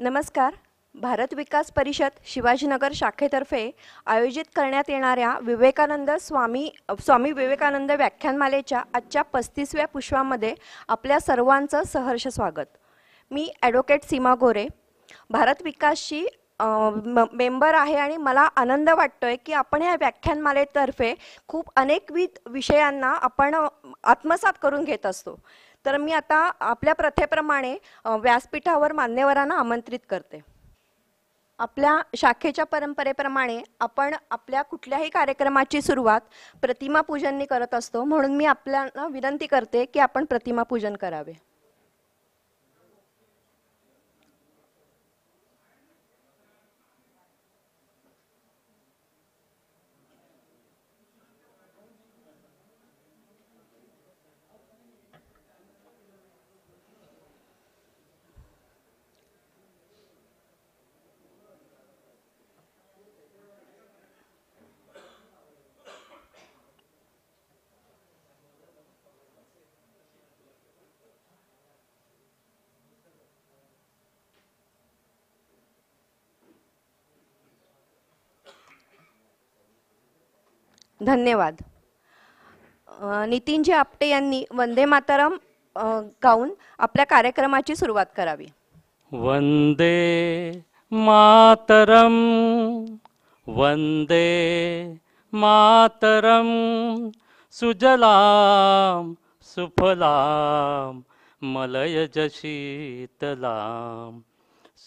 नमस्कार भारत विकास परिषद शिवाजीनगर शाखेतर्फे आयोजित करण्यात येणाऱ्या विवेकानंद स्वामी स्वामी विवेकानंद व्याख्यानमालेच्या आजच्या पस्तीसव्या पुष्पामध्ये आपल्या सर्वांचं सहर्ष स्वागत मी ॲडव्होकेट सीमा गोरे भारत विकासची मेंबर आहे आणि मला आनंद वाटतो आहे की आपण ह्या व्याख्यानमालेतर्फे खूप अनेकविध विषयांना आपण आत्मसात करून घेत असतो तर मी आता आपल्या प्रथेप्रमाणे व्यासपीठावर मान्यवरांना आमंत्रित करते आपल्या शाखेच्या परंपरेप्रमाणे आपण आपल्या कुठल्याही कार्यक्रमाची सुरुवात प्रतिमा पूजननी करत असतो म्हणून मी आपल्याला विनंती करते की आपण प्रतिमा पूजन करावे धन्यवाद नितीनजी आपटे यांनी वंदे मातरम गाऊन आपल्या कार्यक्रमाची सुरुवात करावी वंदे मातरम वंदे मातरम सुजलाम सुफलाम मलयज शीतलाम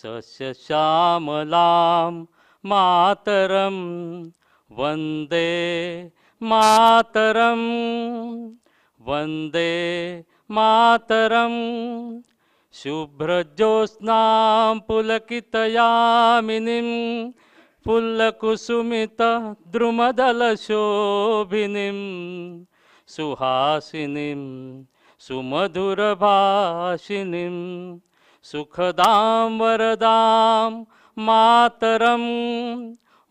सस्यश्यामलाम मातरम वन्दे मातरं वन्दे मातरं शुभ्रज्योत्स्नां पुलकितयामिनीं पुल्लकुसुमितद्रुमदलशोभिनीं सुहासिनीं सुमधुरभाषिनीं सुखदां वरदां मातरम्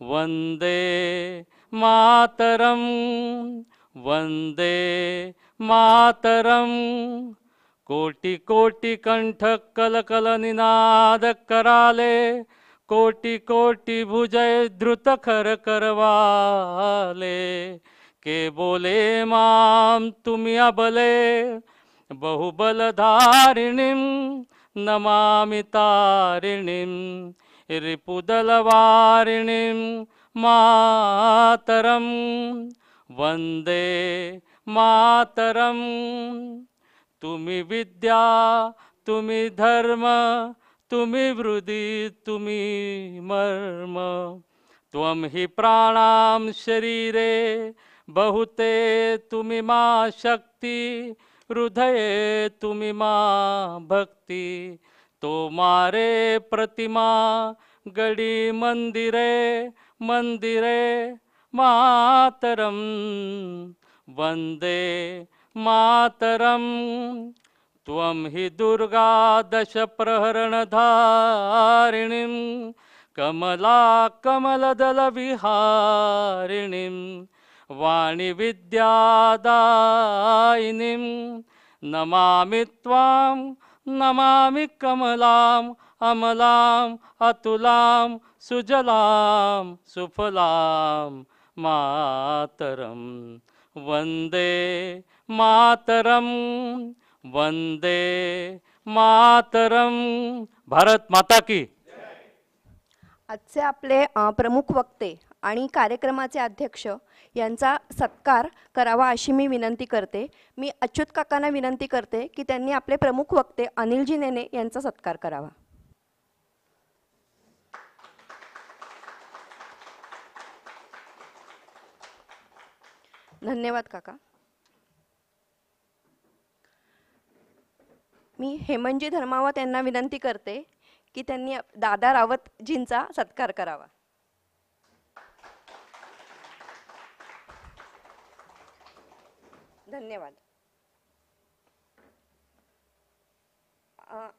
वंदे मातरम वंदे मातरम कोटी कोटी कंठ कलकल निनाद कराले कोटी कोटी भुजय द्रुत खर करवाले के बोले माम तुम्ही अबले बहुबलधारिणीं नमामि तारिणीं रिपुदलवारिणीं मातरं वन्दे मातरं तुम्ही विद्या तुम्ही धर्म तुम्ही हृदि तुम्ही मर्म त्वं हि प्राणां शरीरे बहुते तुम्ही मा शक्ती हृदये तुम्ही मा भक्ति तुम्हारे प्रतिमा गडी मंदिरे मंदिरे मातरम वंदे मातरम त्वं हि दुर्गा दशप्रहरणधारिणीं कमला कमलदलविहारिणीं वाणिविद्यादायिनीं नमामि त्वां नमामि कमलाम अमलाम अतुलाम सुजलाम सुफलाम मातरम वंदे मातरम वंदे मातरम भारत माता की आजचे आपले प्रमुख वक्ते आणि कार्यक्रमाचे अध्यक्ष यांचा सत्कार करावा अशी मी विनंती करते मी अच्युत काकांना विनंती करते की त्यांनी आपले प्रमुख वक्ते अनिलजी नेने यांचा सत्कार करावा धन्यवाद काका मी हेमंतजी धर्मावत यांना विनंती करते की त्यांनी दादा रावतजींचा सत्कार करावा धन्यवाद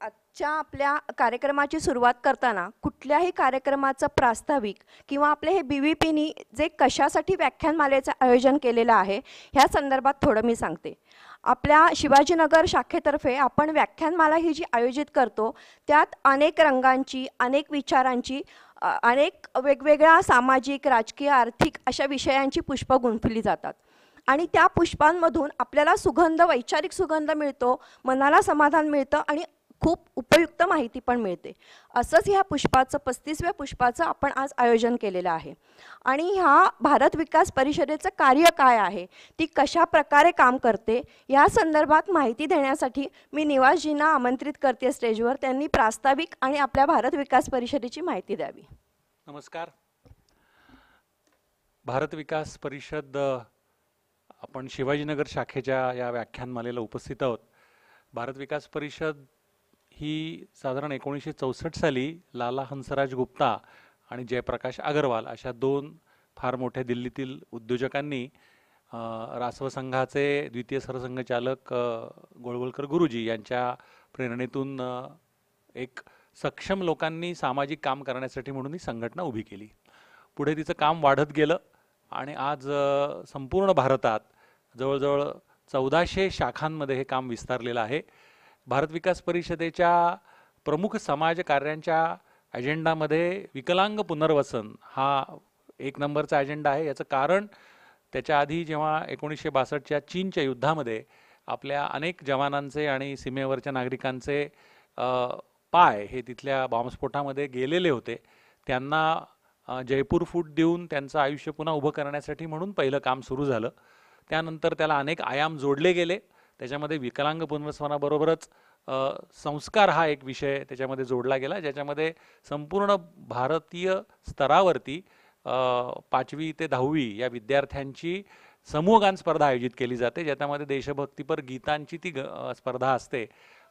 आजच्या आपल्या कार्यक्रमाची सुरुवात करताना कुठल्याही कार्यक्रमाचं प्रास्ताविक किंवा आपले हे बी व्ही पीनी जे कशासाठी व्याख्यानमालेचं आयोजन केलेलं आहे ह्या संदर्भात थोडं मी सांगते आपल्या शिवाजीनगर शाखेतर्फे आपण व्याख्यानमाला ही जी आयोजित करतो त्यात अनेक रंगांची अनेक विचारांची अनेक वेगवेगळ्या सामाजिक राजकीय आर्थिक अशा विषयांची पुष्प गुंफली जातात आणि त्या पुष्पांमधून आपल्याला सुगंध वैचारिक सुगंध मिळतो मनाला समाधान मिळतं आणि खूप उपयुक्त माहिती पण मिळते असंच ह्या पुष्पाचं पस्तीसव्या पुष्पाचं आपण आज आयोजन केलेलं आहे आणि ह्या भारत विकास परिषदेचं कार्य काय आहे ती कशा प्रकारे काम करते या संदर्भात माहिती देण्यासाठी मी निवासजींना आमंत्रित करते स्टेजवर त्यांनी प्रास्ताविक आणि आपल्या भारत विकास परिषदेची माहिती द्यावी नमस्कार भारत विकास परिषद आपण शिवाजीनगर शाखेच्या या व्याख्यानमालेला उपस्थित आहोत भारत विकास परिषद ही साधारण एकोणीसशे चौसष्ट साली लाला हंसराज गुप्ता आणि जयप्रकाश अगरवाल अशा दोन फार मोठ्या दिल्लीतील उद्योजकांनी रासव संघाचे द्वितीय सरसंघचालक गोळवलकर गुरुजी यांच्या प्रेरणेतून एक सक्षम लोकांनी सामाजिक काम करण्यासाठी म्हणून ही संघटना उभी केली पुढे तिचं काम वाढत गेलं आणि आज संपूर्ण भारतात जवळजवळ चौदाशे शाखांमध्ये हे काम विस्तारलेलं आहे भारत विकास परिषदेच्या प्रमुख समाज कार्यांच्या अजेंडामध्ये विकलांग पुनर्वसन हा एक नंबरचा अजेंडा आहे याचं कारण त्याच्या आधी जेव्हा एकोणीसशे बासष्टच्या चीनच्या युद्धामध्ये आपल्या अनेक जवानांचे आणि सीमेवरच्या नागरिकांचे पाय हे तिथल्या बॉम्बस्फोटामध्ये गेलेले होते त्यांना जयपूर फूट देऊन त्यांचं आयुष्य पुन्हा उभं करण्यासाठी म्हणून पहिलं काम सुरू झालं त्यानंतर त्याला अनेक आयाम जोडले गेले त्याच्यामध्ये विकलांग पुनर्वसनाबरोबरच संस्कार हा एक विषय त्याच्यामध्ये जोडला गेला ज्याच्यामध्ये संपूर्ण भारतीय स्तरावरती पाचवी ते दहावी या विद्यार्थ्यांची समूहगान स्पर्धा आयोजित केली जाते ज्याच्यामध्ये देशभक्तीपर गीतांची ती ग स्पर्धा असते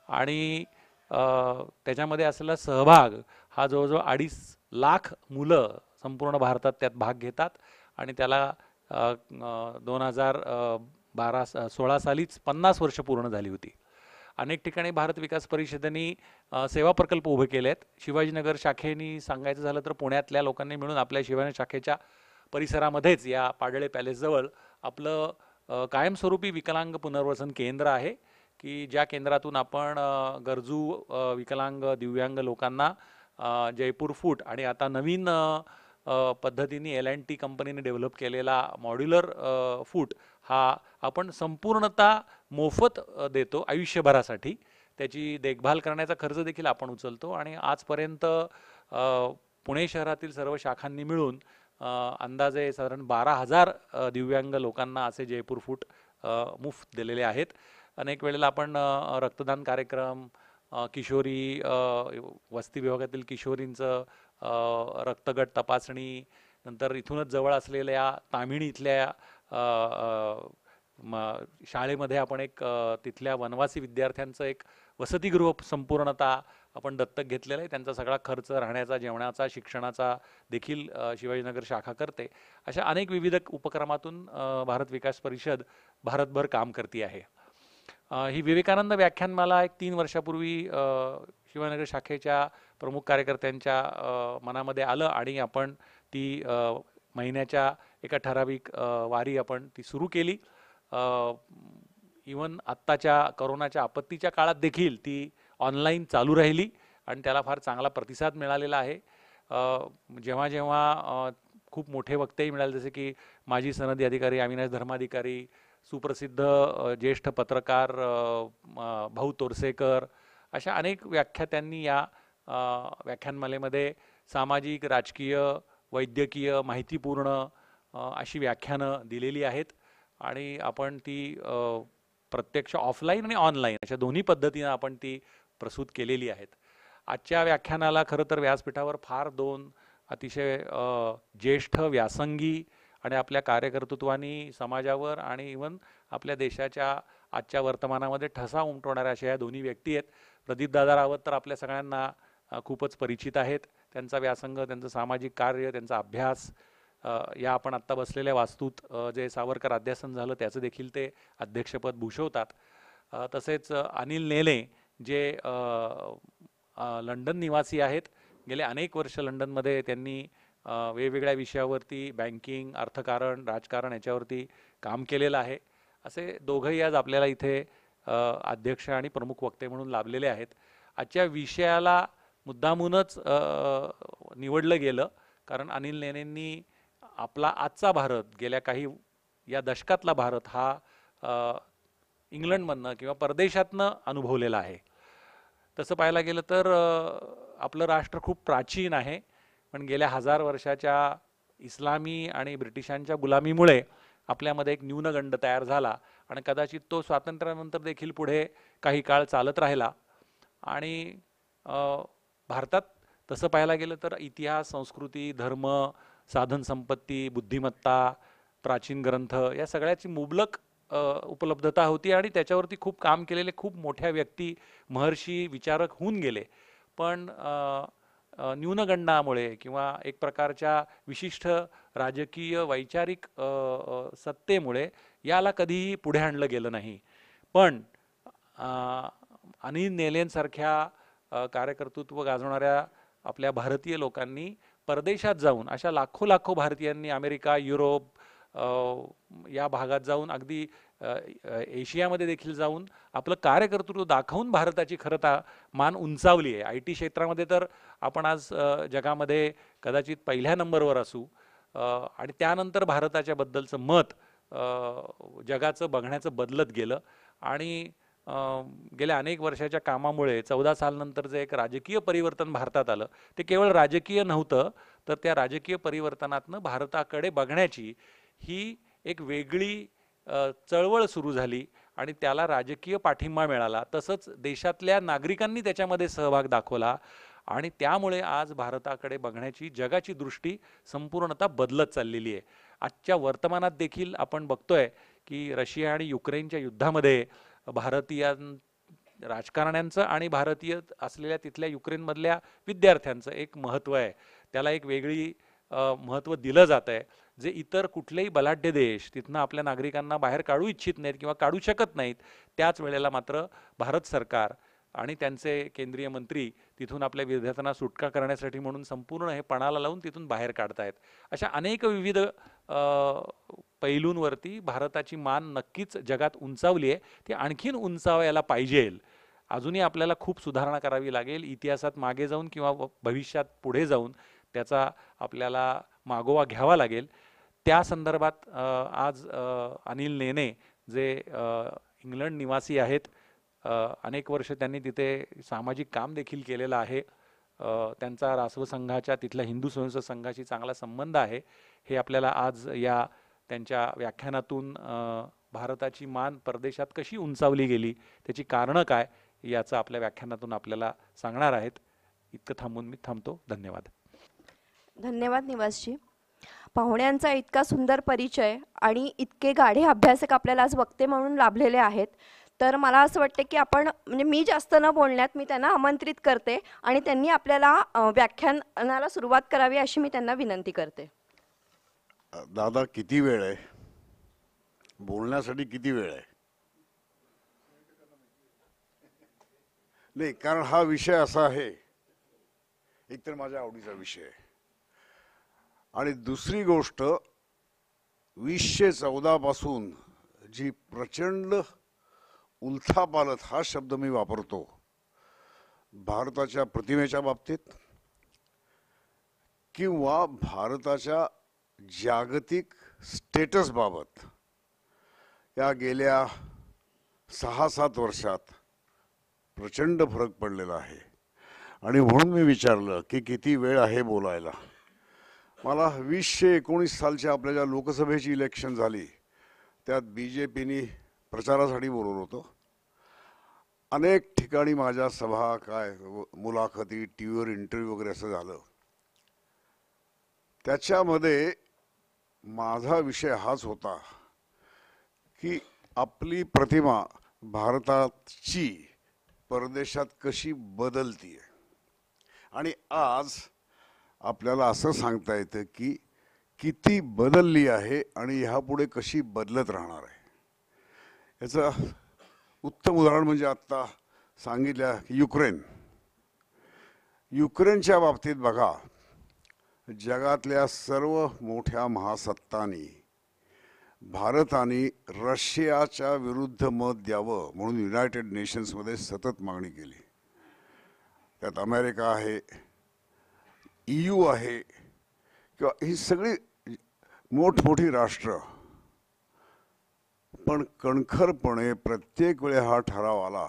आणि त्याच्यामध्ये असलेला सहभाग हा जवळजवळ अडीच लाख मुलं संपूर्ण भारतात त्यात भाग घेतात आणि त्याला दोन हजार बारा सोळा सालीच पन्नास वर्ष पूर्ण झाली होती अनेक ठिकाणी भारत विकास परिषदेनी सेवा प्रकल्प उभे केले आहेत शिवाजीनगर शाखेनी सांगायचं झालं तर पुण्यातल्या लोकांनी मिळून आपल्या शिवाजी शाखेच्या परिसरामध्येच या पाडळे पॅलेसजवळ आपलं कायमस्वरूपी विकलांग पुनर्वसन केंद्र आहे की ज्या केंद्रातून आपण गरजू विकलांग दिव्यांग लोकांना जयपूर फूट आणि आता नवीन पद्धतीने एल अँड टी कंपनीने डेव्हलप केलेला मॉड्युलर फूट हा आपण संपूर्णतः मोफत देतो आयुष्यभरासाठी त्याची देखभाल करण्याचा खर्च देखील आपण उचलतो आणि आजपर्यंत पुणे शहरातील सर्व शाखांनी मिळून अंदाजे साधारण बारा हजार दिव्यांग लोकांना असे जयपूर फूट मुफ्त दिलेले आहेत अनेक वेळेला आपण रक्तदान कार्यक्रम किशोरी वस्ती विभागातील किशोरींचं रक्तगट तपासणी नंतर इथूनच जवळ असलेल्या तामिणी इथल्या शाळेमध्ये आपण एक तिथल्या वनवासी विद्यार्थ्यांचं एक वसतिगृह संपूर्णता आपण दत्तक घेतलेलं आहे त्यांचा सगळा खर्च राहण्याचा जेवणाचा शिक्षणाचा देखील शिवाजीनगर शाखा करते अशा अनेक विविध उपक्रमातून भारत विकास परिषद भारतभर काम करते आहे ही विवेकानंद व्याख्यानमाला एक तीन वर्षापूर्वी शिवनगर शाखेच्या प्रमुख कार्यकर्त्यांच्या मनामध्ये आलं आणि आपण ती महिन्याच्या एका ठराविक वारी आपण ती सुरू केली इवन आत्ताच्या करोनाच्या आपत्तीच्या काळात देखील ती ऑनलाईन चालू राहिली आणि त्याला फार चांगला प्रतिसाद मिळालेला आहे जेव्हा जेव्हा खूप मोठे वक्तेही मिळाले जसे की माजी सनदी अधिकारी अविनाश धर्माधिकारी सुप्रसिद्ध ज्येष्ठ पत्रकार भाऊ तोरसेकर अशा अनेक व्याख्या त्यांनी या व्याख्यानमालेमध्ये सामाजिक राजकीय वैद्यकीय माहितीपूर्ण अशी व्याख्यानं दिलेली आहेत आणि आपण ती प्रत्यक्ष ऑफलाईन आणि ऑनलाईन अशा दोन्ही पद्धतीनं आपण ती प्रसूत केलेली आहेत आजच्या व्याख्यानाला खरं तर व्यासपीठावर फार दोन अतिशय ज्येष्ठ व्यासंगी आणि आपल्या कार्यकर्तृत्वानी समाजावर आणि इवन आपल्या देशाच्या आजच्या वर्तमानामध्ये ठसा उमटवणाऱ्या अशा या दोन्ही व्यक्ती आहेत प्रदीपदादा रावत तर आपल्या सगळ्यांना खूपच परिचित आहेत त्यांचा व्यासंग त्यांचं सामाजिक कार्य त्यांचा अभ्यास या आपण आत्ता बसलेल्या वास्तूत जे सावरकर अध्यासन झालं त्याचं देखील ते अध्यक्षपद भूषवतात तसेच अनिल नेले जे लंडन निवासी आहेत गेले अनेक वर्ष लंडनमध्ये त्यांनी वेगवेगळ्या विषयावरती बँकिंग अर्थकारण राजकारण याच्यावरती काम केलेलं आहे असे दोघंही आज आपल्याला इथे अध्यक्ष आणि प्रमुख वक्ते म्हणून लाभलेले आहेत आजच्या विषयाला मुद्दामूनच निवडलं गेलं कारण अनिल नेनेंनी आपला आजचा भारत गेल्या काही या दशकातला भारत हा इंग्लंडमधनं किंवा परदेशातनं अनुभवलेला आहे तसं पाहायला गेलं तर आपलं राष्ट्र खूप प्राचीन आहे पण गेल्या हजार वर्षाच्या इस्लामी आणि ब्रिटिशांच्या गुलामीमुळे आपल्यामध्ये एक न्यूनगंड तयार झाला आणि कदाचित तो स्वातंत्र्यानंतर देखील पुढे काही काळ चालत राहिला आणि भारतात तसं पाहायला गेलं तर इतिहास संस्कृती धर्म साधन साधनसंपत्ती बुद्धिमत्ता प्राचीन ग्रंथ या सगळ्याची मुबलक उपलब्धता होती आणि त्याच्यावरती खूप काम केलेले खूप मोठ्या व्यक्ती महर्षी विचारक होऊन गेले पण न्यूनगणनामुळे किंवा एक प्रकारच्या विशिष्ट राजकीय वैचारिक सत्तेमुळे याला कधीही पुढे आणलं गेलं नाही पण अनिल नेलेंसारख्या कार्यकर्तृत्व गाजवणाऱ्या आपल्या भारतीय लोकांनी परदेशात जाऊन अशा लाखो लाखो भारतीयांनी अमेरिका युरोप या भागात जाऊन अगदी एशियामध्ये देखील जाऊन आपलं कार्यकर्तृत्व दाखवून भारताची खरंता मान उंचावली आहे आय टी क्षेत्रामध्ये तर आपण आज जगामध्ये कदाचित पहिल्या नंबरवर असू आणि त्यानंतर भारताच्याबद्दलचं मत जगाचं बघण्याचं बदलत गेलं आणि गेल्या अनेक वर्षाच्या कामामुळे चौदा सालनंतर जे एक राजकीय परिवर्तन भारतात आलं ते केवळ राजकीय नव्हतं तर त्या राजकीय परिवर्तनातनं भारताकडे बघण्याची ही एक वेगळी चळवळ सुरू झाली आणि त्याला राजकीय पाठिंबा मिळाला तसंच देशातल्या नागरिकांनी त्याच्यामध्ये सहभाग दाखवला आणि त्यामुळे आज भारताकडे बघण्याची जगाची दृष्टी संपूर्णता बदलत चाललेली आहे आजच्या वर्तमानात देखील आपण बघतोय की रशिया आणि युक्रेनच्या युद्धामध्ये भारतीयां राजकारण्यांचं आणि भारतीय असलेल्या तिथल्या युक्रेनमधल्या विद्यार्थ्यांचं एक महत्त्व आहे त्याला एक वेगळी महत्त्व दिलं जात आहे जे इतर कुठलेही बलाढ्य देश तिथनं आपल्या नागरिकांना बाहेर काढू इच्छित नाहीत किंवा काढू शकत नाहीत त्याच वेळेला मात्र भारत सरकार आणि त्यांचे केंद्रीय मंत्री तिथून आपल्या विद्यार्थ्यांना सुटका करण्यासाठी म्हणून संपूर्ण हे पणाला लावून तिथून बाहेर काढतायत अशा अनेक विविध पैलूंवरती भारताची मान नक्कीच जगात उंचावली आहे ती आणखीन उंचावायला पाहिजेल अजूनही आपल्याला खूप सुधारणा करावी लागेल इतिहासात मागे जाऊन किंवा भविष्यात पुढे जाऊन त्याचा आपल्याला मागोवा घ्यावा लागेल त्या संदर्भात आज अनिल नेने जे इंग्लंड निवासी आहेत अनेक वर्ष त्यांनी तिथे सामाजिक काम देखील केलेलं आहे त्यांचा रासव तिथल्या हिंदू स्वयंसेवक संघाशी चांगला संबंध आहे हे आपल्याला आज या त्यांच्या व्याख्यानातून भारताची मान परदेशात कशी उंचावली गेली त्याची कारणं काय याचं आपल्या व्याख्यानातून आपल्याला सांगणार आहेत इतकं थांबून मी थांबतो धन्यवाद धन्यवाद निवासजी पाहुण्यांचा इतका सुंदर परिचय आणि इतके गाढे अभ्यासक आपल्याला आज वक्ते म्हणून लाभलेले आहेत तर मला असं वाटतं की आपण म्हणजे मी जास्त न बोलण्यात मी त्यांना आमंत्रित करते आणि त्यांनी आपल्याला व्याख्यानाला सुरुवात करावी अशी मी त्यांना विनंती करते दादा किती वेळ आहे बोलण्यासाठी किती वेळ आहे नाही कारण हा विषय असा आहे एकतर माझ्या आवडीचा विषय आहे आणि दुसरी गोष्ट वीसशे चौदापासून जी प्रचंड उलथापालथ हा शब्द मी वापरतो भारताच्या प्रतिमेच्या बाबतीत किंवा भारताच्या जागतिक बाबत या गेल्या सहा सात वर्षात प्रचंड फरक पडलेला आहे आणि म्हणून मी विचारलं की किती वेळ आहे बोलायला मला वीसशे एकोणीस सालच्या आपल्या ज्या लोकसभेची इलेक्शन झाली त्यात बी जे पीनी प्रचारासाठी बोलवलं होतं अनेक ठिकाणी माझ्या सभा काय मुलाखती टी व्हीवर इंटरव्ह्यू वगैरे असं झालं त्याच्यामध्ये माझा विषय हाच होता की आपली प्रतिमा भारताची परदेशात कशी बदलती आहे आणि आज आपल्याला असं सांगता येतं की किती बदलली आहे आणि ह्यापुढे कशी बदलत राहणार आहे याचं उत्तम उदाहरण म्हणजे आत्ता सांगितल्या युक्रेन युक्रेनच्या बाबतीत बघा जगातल्या सर्व मोठ्या महासत्तांनी आणि रशियाच्या विरुद्ध मत द्यावं म्हणून युनायटेड नेशन्समध्ये सतत मागणी केली त्यात अमेरिका आहे यू e आहे किंवा ही सगळी मोठमोठी राष्ट्र पण कणखरपणे प्रत्येक वेळे हा ठराव आला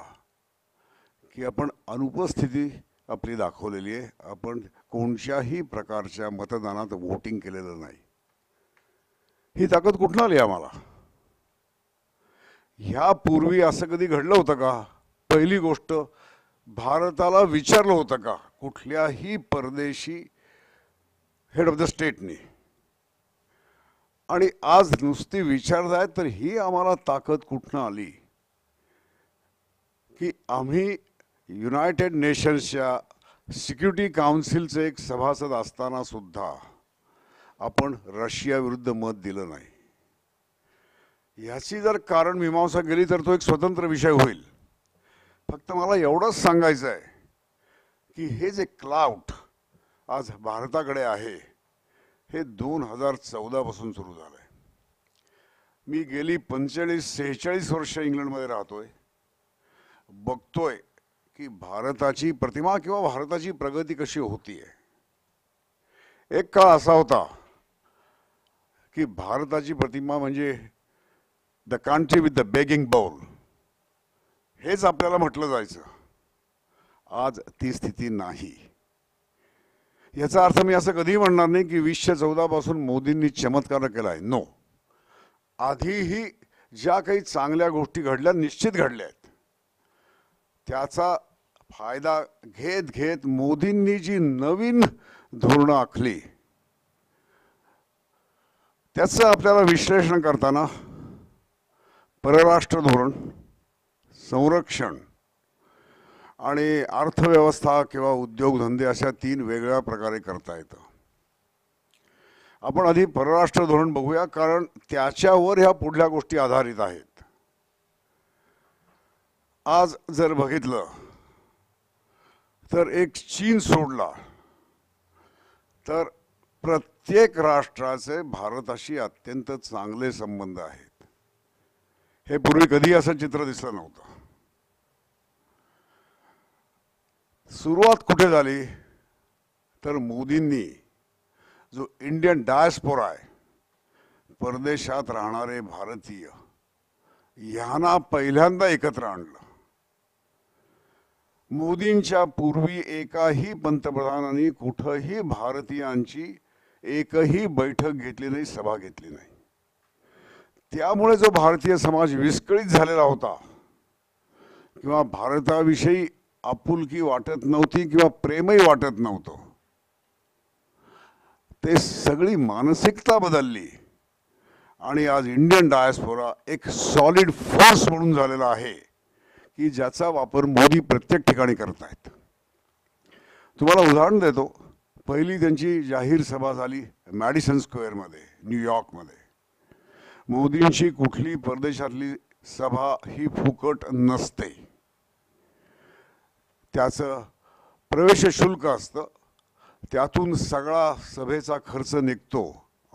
की आपण अनुपस्थिती आपली दाखवलेली आहे आपण कोणत्याही प्रकारच्या मतदानात व्होटिंग केलेलं नाही ही ताकद कुठून आली आम्हाला पूर्वी असं कधी घडलं होतं का पहिली गोष्ट भारताला विचारलं होतं का कुठल्याही परदेशी हेड ऑफ द स्टेटनी आणि आज नुसती विचारत तर ही आम्हाला ताकद कुठनं आली की आम्ही युनायटेड नेशन्सच्या सिक्युरिटी काउन्सिलचं एक सभासद असताना सुद्धा आपण रशियाविरुद्ध मत दिलं नाही ह्याची जर कारण मीमांसा गेली तर तो एक स्वतंत्र विषय होईल फक्त मला एवढंच सांगायचं आहे की हे जे क्लाउट आज भारताकडे आहे हे दोन हजार चौदापासून सुरू झालं आहे मी गेली पंचेचाळीस सेहेचाळीस वर्ष इंग्लंडमध्ये राहतोय बघतोय की भारताची प्रतिमा किंवा भारताची प्रगती कशी होती आहे एक काळ असा होता की भारताची प्रतिमा म्हणजे the country with the begging bowl हेच आपल्याला म्हटलं जायचं आज ती स्थिती नाही याचा अर्थ मी असं कधी म्हणणार नाही की वीसशे चौदापासून मोदींनी चमत्कार केला आहे नो आधीही ज्या काही चांगल्या गोष्टी घडल्या निश्चित घडल्या आहेत त्याचा फायदा घेत घेत मोदींनी जी नवीन धोरणं आखली त्याचं आपल्याला विश्लेषण करताना परराष्ट्र धोरण संरक्षण आणि अर्थव्यवस्था किंवा उद्योगधंदे अशा तीन वेगळ्या प्रकारे करता येतं आपण आधी परराष्ट्र धोरण बघूया कारण त्याच्यावर ह्या पुढल्या गोष्टी आधारित आहेत आज जर बघितलं तर एक चीन सोडला तर प्रत्येक राष्ट्राचे भारताशी अत्यंत चांगले संबंध आहेत हे पूर्वी कधी असं चित्र दिसलं नव्हतं सुरुवात कुठे झाली तर मोदींनी जो इंडियन डायस्पोरा आहे परदेशात राहणारे भारतीय यांना पहिल्यांदा एकत्र आणलं मोदींच्या पूर्वी एकाही पंतप्रधानांनी कुठंही भारतीयांची एकही बैठक घेतली नाही सभा घेतली नाही त्यामुळे जो भारतीय समाज विस्कळीत झालेला होता किंवा भारताविषयी आपुलकी वाटत नव्हती किंवा प्रेमही वाटत नव्हतं ते सगळी मानसिकता बदलली आणि आज इंडियन डायस्पोरा एक सॉलिड फोर्स म्हणून झालेला आहे की ज्याचा वापर मोदी प्रत्येक ठिकाणी करत आहेत तुम्हाला उदाहरण देतो पहिली त्यांची जाहीर सभा झाली मॅडिसन स्क्वेअरमध्ये न्यूयॉर्कमध्ये मोदींची कुठली परदेशातली सभा ही फुकट नसते त्याचं प्रवेश शुल्क असतं त्यातून सगळा सभेचा खर्च निघतो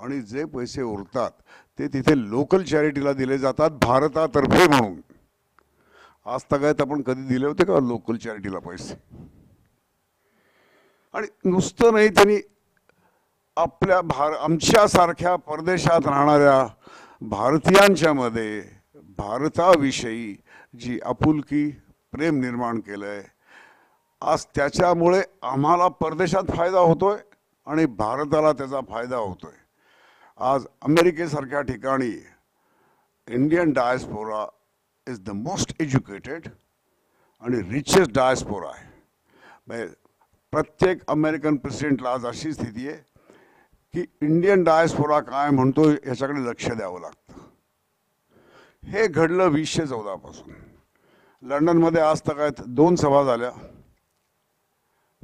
आणि जे पैसे उरतात ते तिथे लोकल चॅरिटीला दिले जातात भारतातर्फे म्हणून आज तगायत आपण कधी दिले होते का लोकल चॅरिटीला पैसे आणि नुसतं नाही त्यांनी आपल्या भार आमच्यासारख्या परदेशात राहणाऱ्या भारतीयांच्यामध्ये भारताविषयी जी आपुलकी प्रेम निर्माण केलं आहे आज त्याच्यामुळे आम्हाला परदेशात फायदा होतोय आणि भारताला त्याचा फायदा होतोय आज अमेरिकेसारख्या ठिकाणी Indian diaspora is the most educated आणि रिचेस्ट डायस्पोरा आहे म्हणजे प्रत्येक अमेरिकन प्रेसिडेंटला आज अशी स्थिती आहे की इंडियन डायस्पोरा काय म्हणतो याच्याकडे लक्ष द्यावं लागतं हे घडलं वीसशे चौदापासून लंडनमध्ये आज तक आहेत दोन सभा झाल्या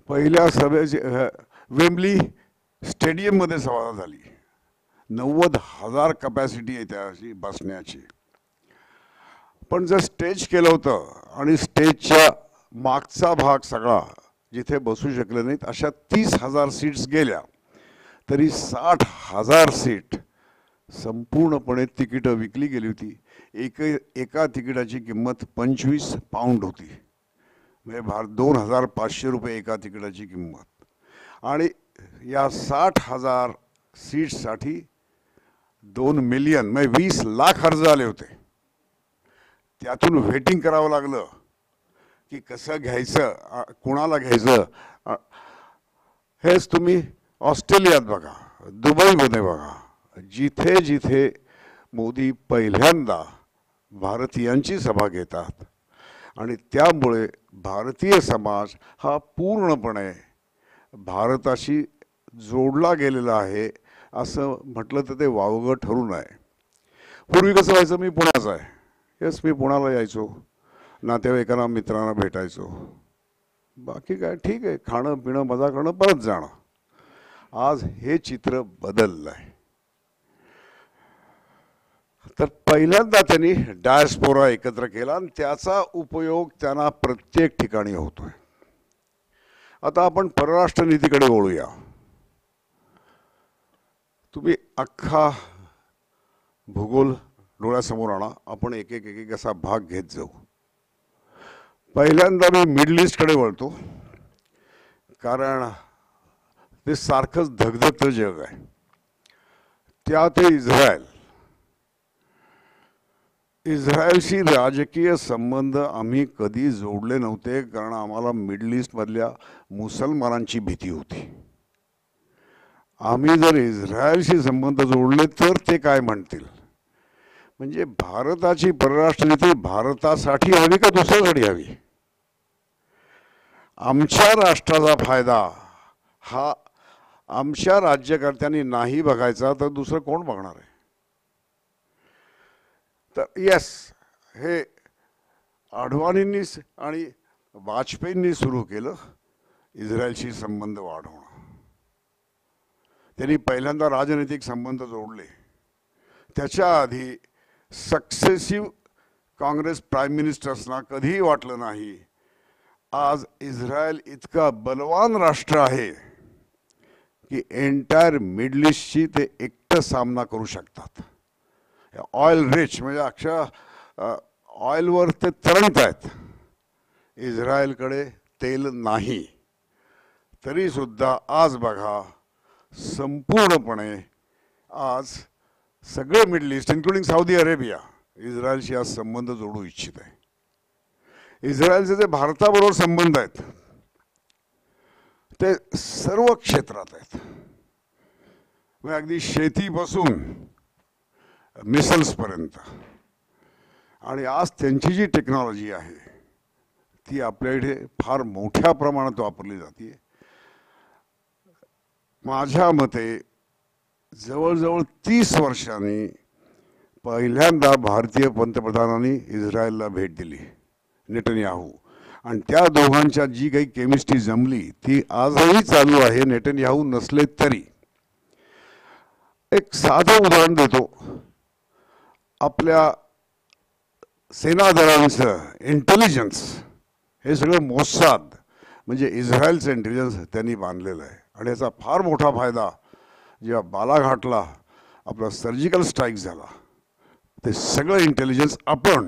पहिल्या सभेचे वेम्बली स्टेडियममध्ये सभा झाली नव्वद हजार कपॅसिटी आहे त्याची बसण्याची पण जर स्टेज केलं होतं आणि स्टेजच्या मागचा भाग सगळा जिथे बसू शकले नाहीत अशा तीस हजार सीट्स गेल्या तरी साठ हजार सीट संपूर्णपणे तिकीटं विकली गेली होती एक एका तिकिटाची किंमत पंचवीस पाऊंड होती म्हणजे भार दोन हजार पाचशे रुपये एका तिकिटाची किंमत आणि या साठ हजार सीट्ससाठी दोन मिलियन म्हणजे वीस लाख अर्ज आले होते त्यातून वेटिंग करावं लागलं की कसं घ्यायचं कोणाला घ्यायचं हेच तुम्ही ऑस्ट्रेलियात बघा दुबईमध्ये बघा जिथे जिथे मोदी पहिल्यांदा भारतीयांची सभा घेतात आणि त्यामुळे भारतीय समाज हा पूर्णपणे भारताशी जोडला गेलेला आहे असं म्हटलं तर ते वावगं ठरू नये पूर्वी कसं व्हायचं मी पुण्याचं आहे यस मी पुण्याला यायचो नातेवाईकांना मित्रांना भेटायचो बाकी काय ठीक आहे खाणं पिणं मजा करणं परत जाणं आज हे चित्र बदललं आहे तर पहिल्यांदा त्यांनी डायस्पोरा एकत्र केला आणि त्याचा उपयोग त्यांना प्रत्येक ठिकाणी होतोय आता आपण परराष्ट्र नीतीकडे वळूया तुम्ही अख्खा भूगोल डोळ्यासमोर आणा आपण एक एक एक असा भाग घेत जाऊ पहिल्यांदा मी मिडल ईस्टकडे वळतो कारण ते सारखंच धगधगतं जग आहे ते इस्रायल इस्रायलशी राजकीय संबंध आम्ही कधी जोडले नव्हते कारण आम्हाला मिडल ईस्टमधल्या मुसलमानांची भीती होती आम्ही जर इस्रायलशी संबंध जोडले तर ते काय म्हणतील म्हणजे भारताची परराष्ट्र नीती भारतासाठी हवी का दुसऱ्यासाठी हवी आमच्या राष्ट्राचा फायदा हा आमच्या राज्यकर्त्यांनी नाही बघायचा तर दुसरं कोण बघणार आहे तर यस हे अडवाणींनीच आणि वाजपेयींनी सुरू केलं इस्रायलशी संबंध वाढवणं त्यांनी पहिल्यांदा राजनैतिक संबंध जोडले त्याच्या आधी सक्सेसिव्ह काँग्रेस प्राईम मिनिस्टर्सना कधीही वाटलं नाही आज इस्रायल इतका बलवान राष्ट्र आहे की एंटायर मिडल ईस्टशी ते एकटं सामना करू शकतात ऑइल रिच म्हणजे अक्षर ऑइलवर ते तरंगत आहेत इस्रायलकडे तेल नाही तरी सुद्धा आज बघा संपूर्णपणे आज सगळे Middle East including Saudi Arabia इस्रायलशी आज संबंध जोडू इच्छित आहे इस्रायलचे जे भारताबरोबर संबंध आहेत ते सर्व क्षेत्रात आहेत म्हणजे अगदी शेतीपासून मिसल्सपर्यंत आणि आज त्यांची जी टेक्नॉलॉजी आहे ती आपल्या इथे फार मोठ्या प्रमाणात वापरली जाते माझ्या मते जवळजवळ तीस वर्षांनी पहिल्यांदा भारतीय पंतप्रधानांनी इस्रायलला भेट दिली नेटनयाहू आणि त्या दोघांच्या जी काही केमिस्ट्री जमली ती आजही चालू आहे नेटनयाहू नसले तरी एक साधं उदाहरण देतो आपल्या सेनादलांचं इंटेलिजन्स हे सगळं मोसाद म्हणजे इस्रायलचं इंटेलिजन्स त्यांनी बांधलेलं आहे आणि याचा फार मोठा फायदा जेव्हा बालाघाटला आपला सर्जिकल स्ट्राईक झाला ते सगळं इंटेलिजन्स आपण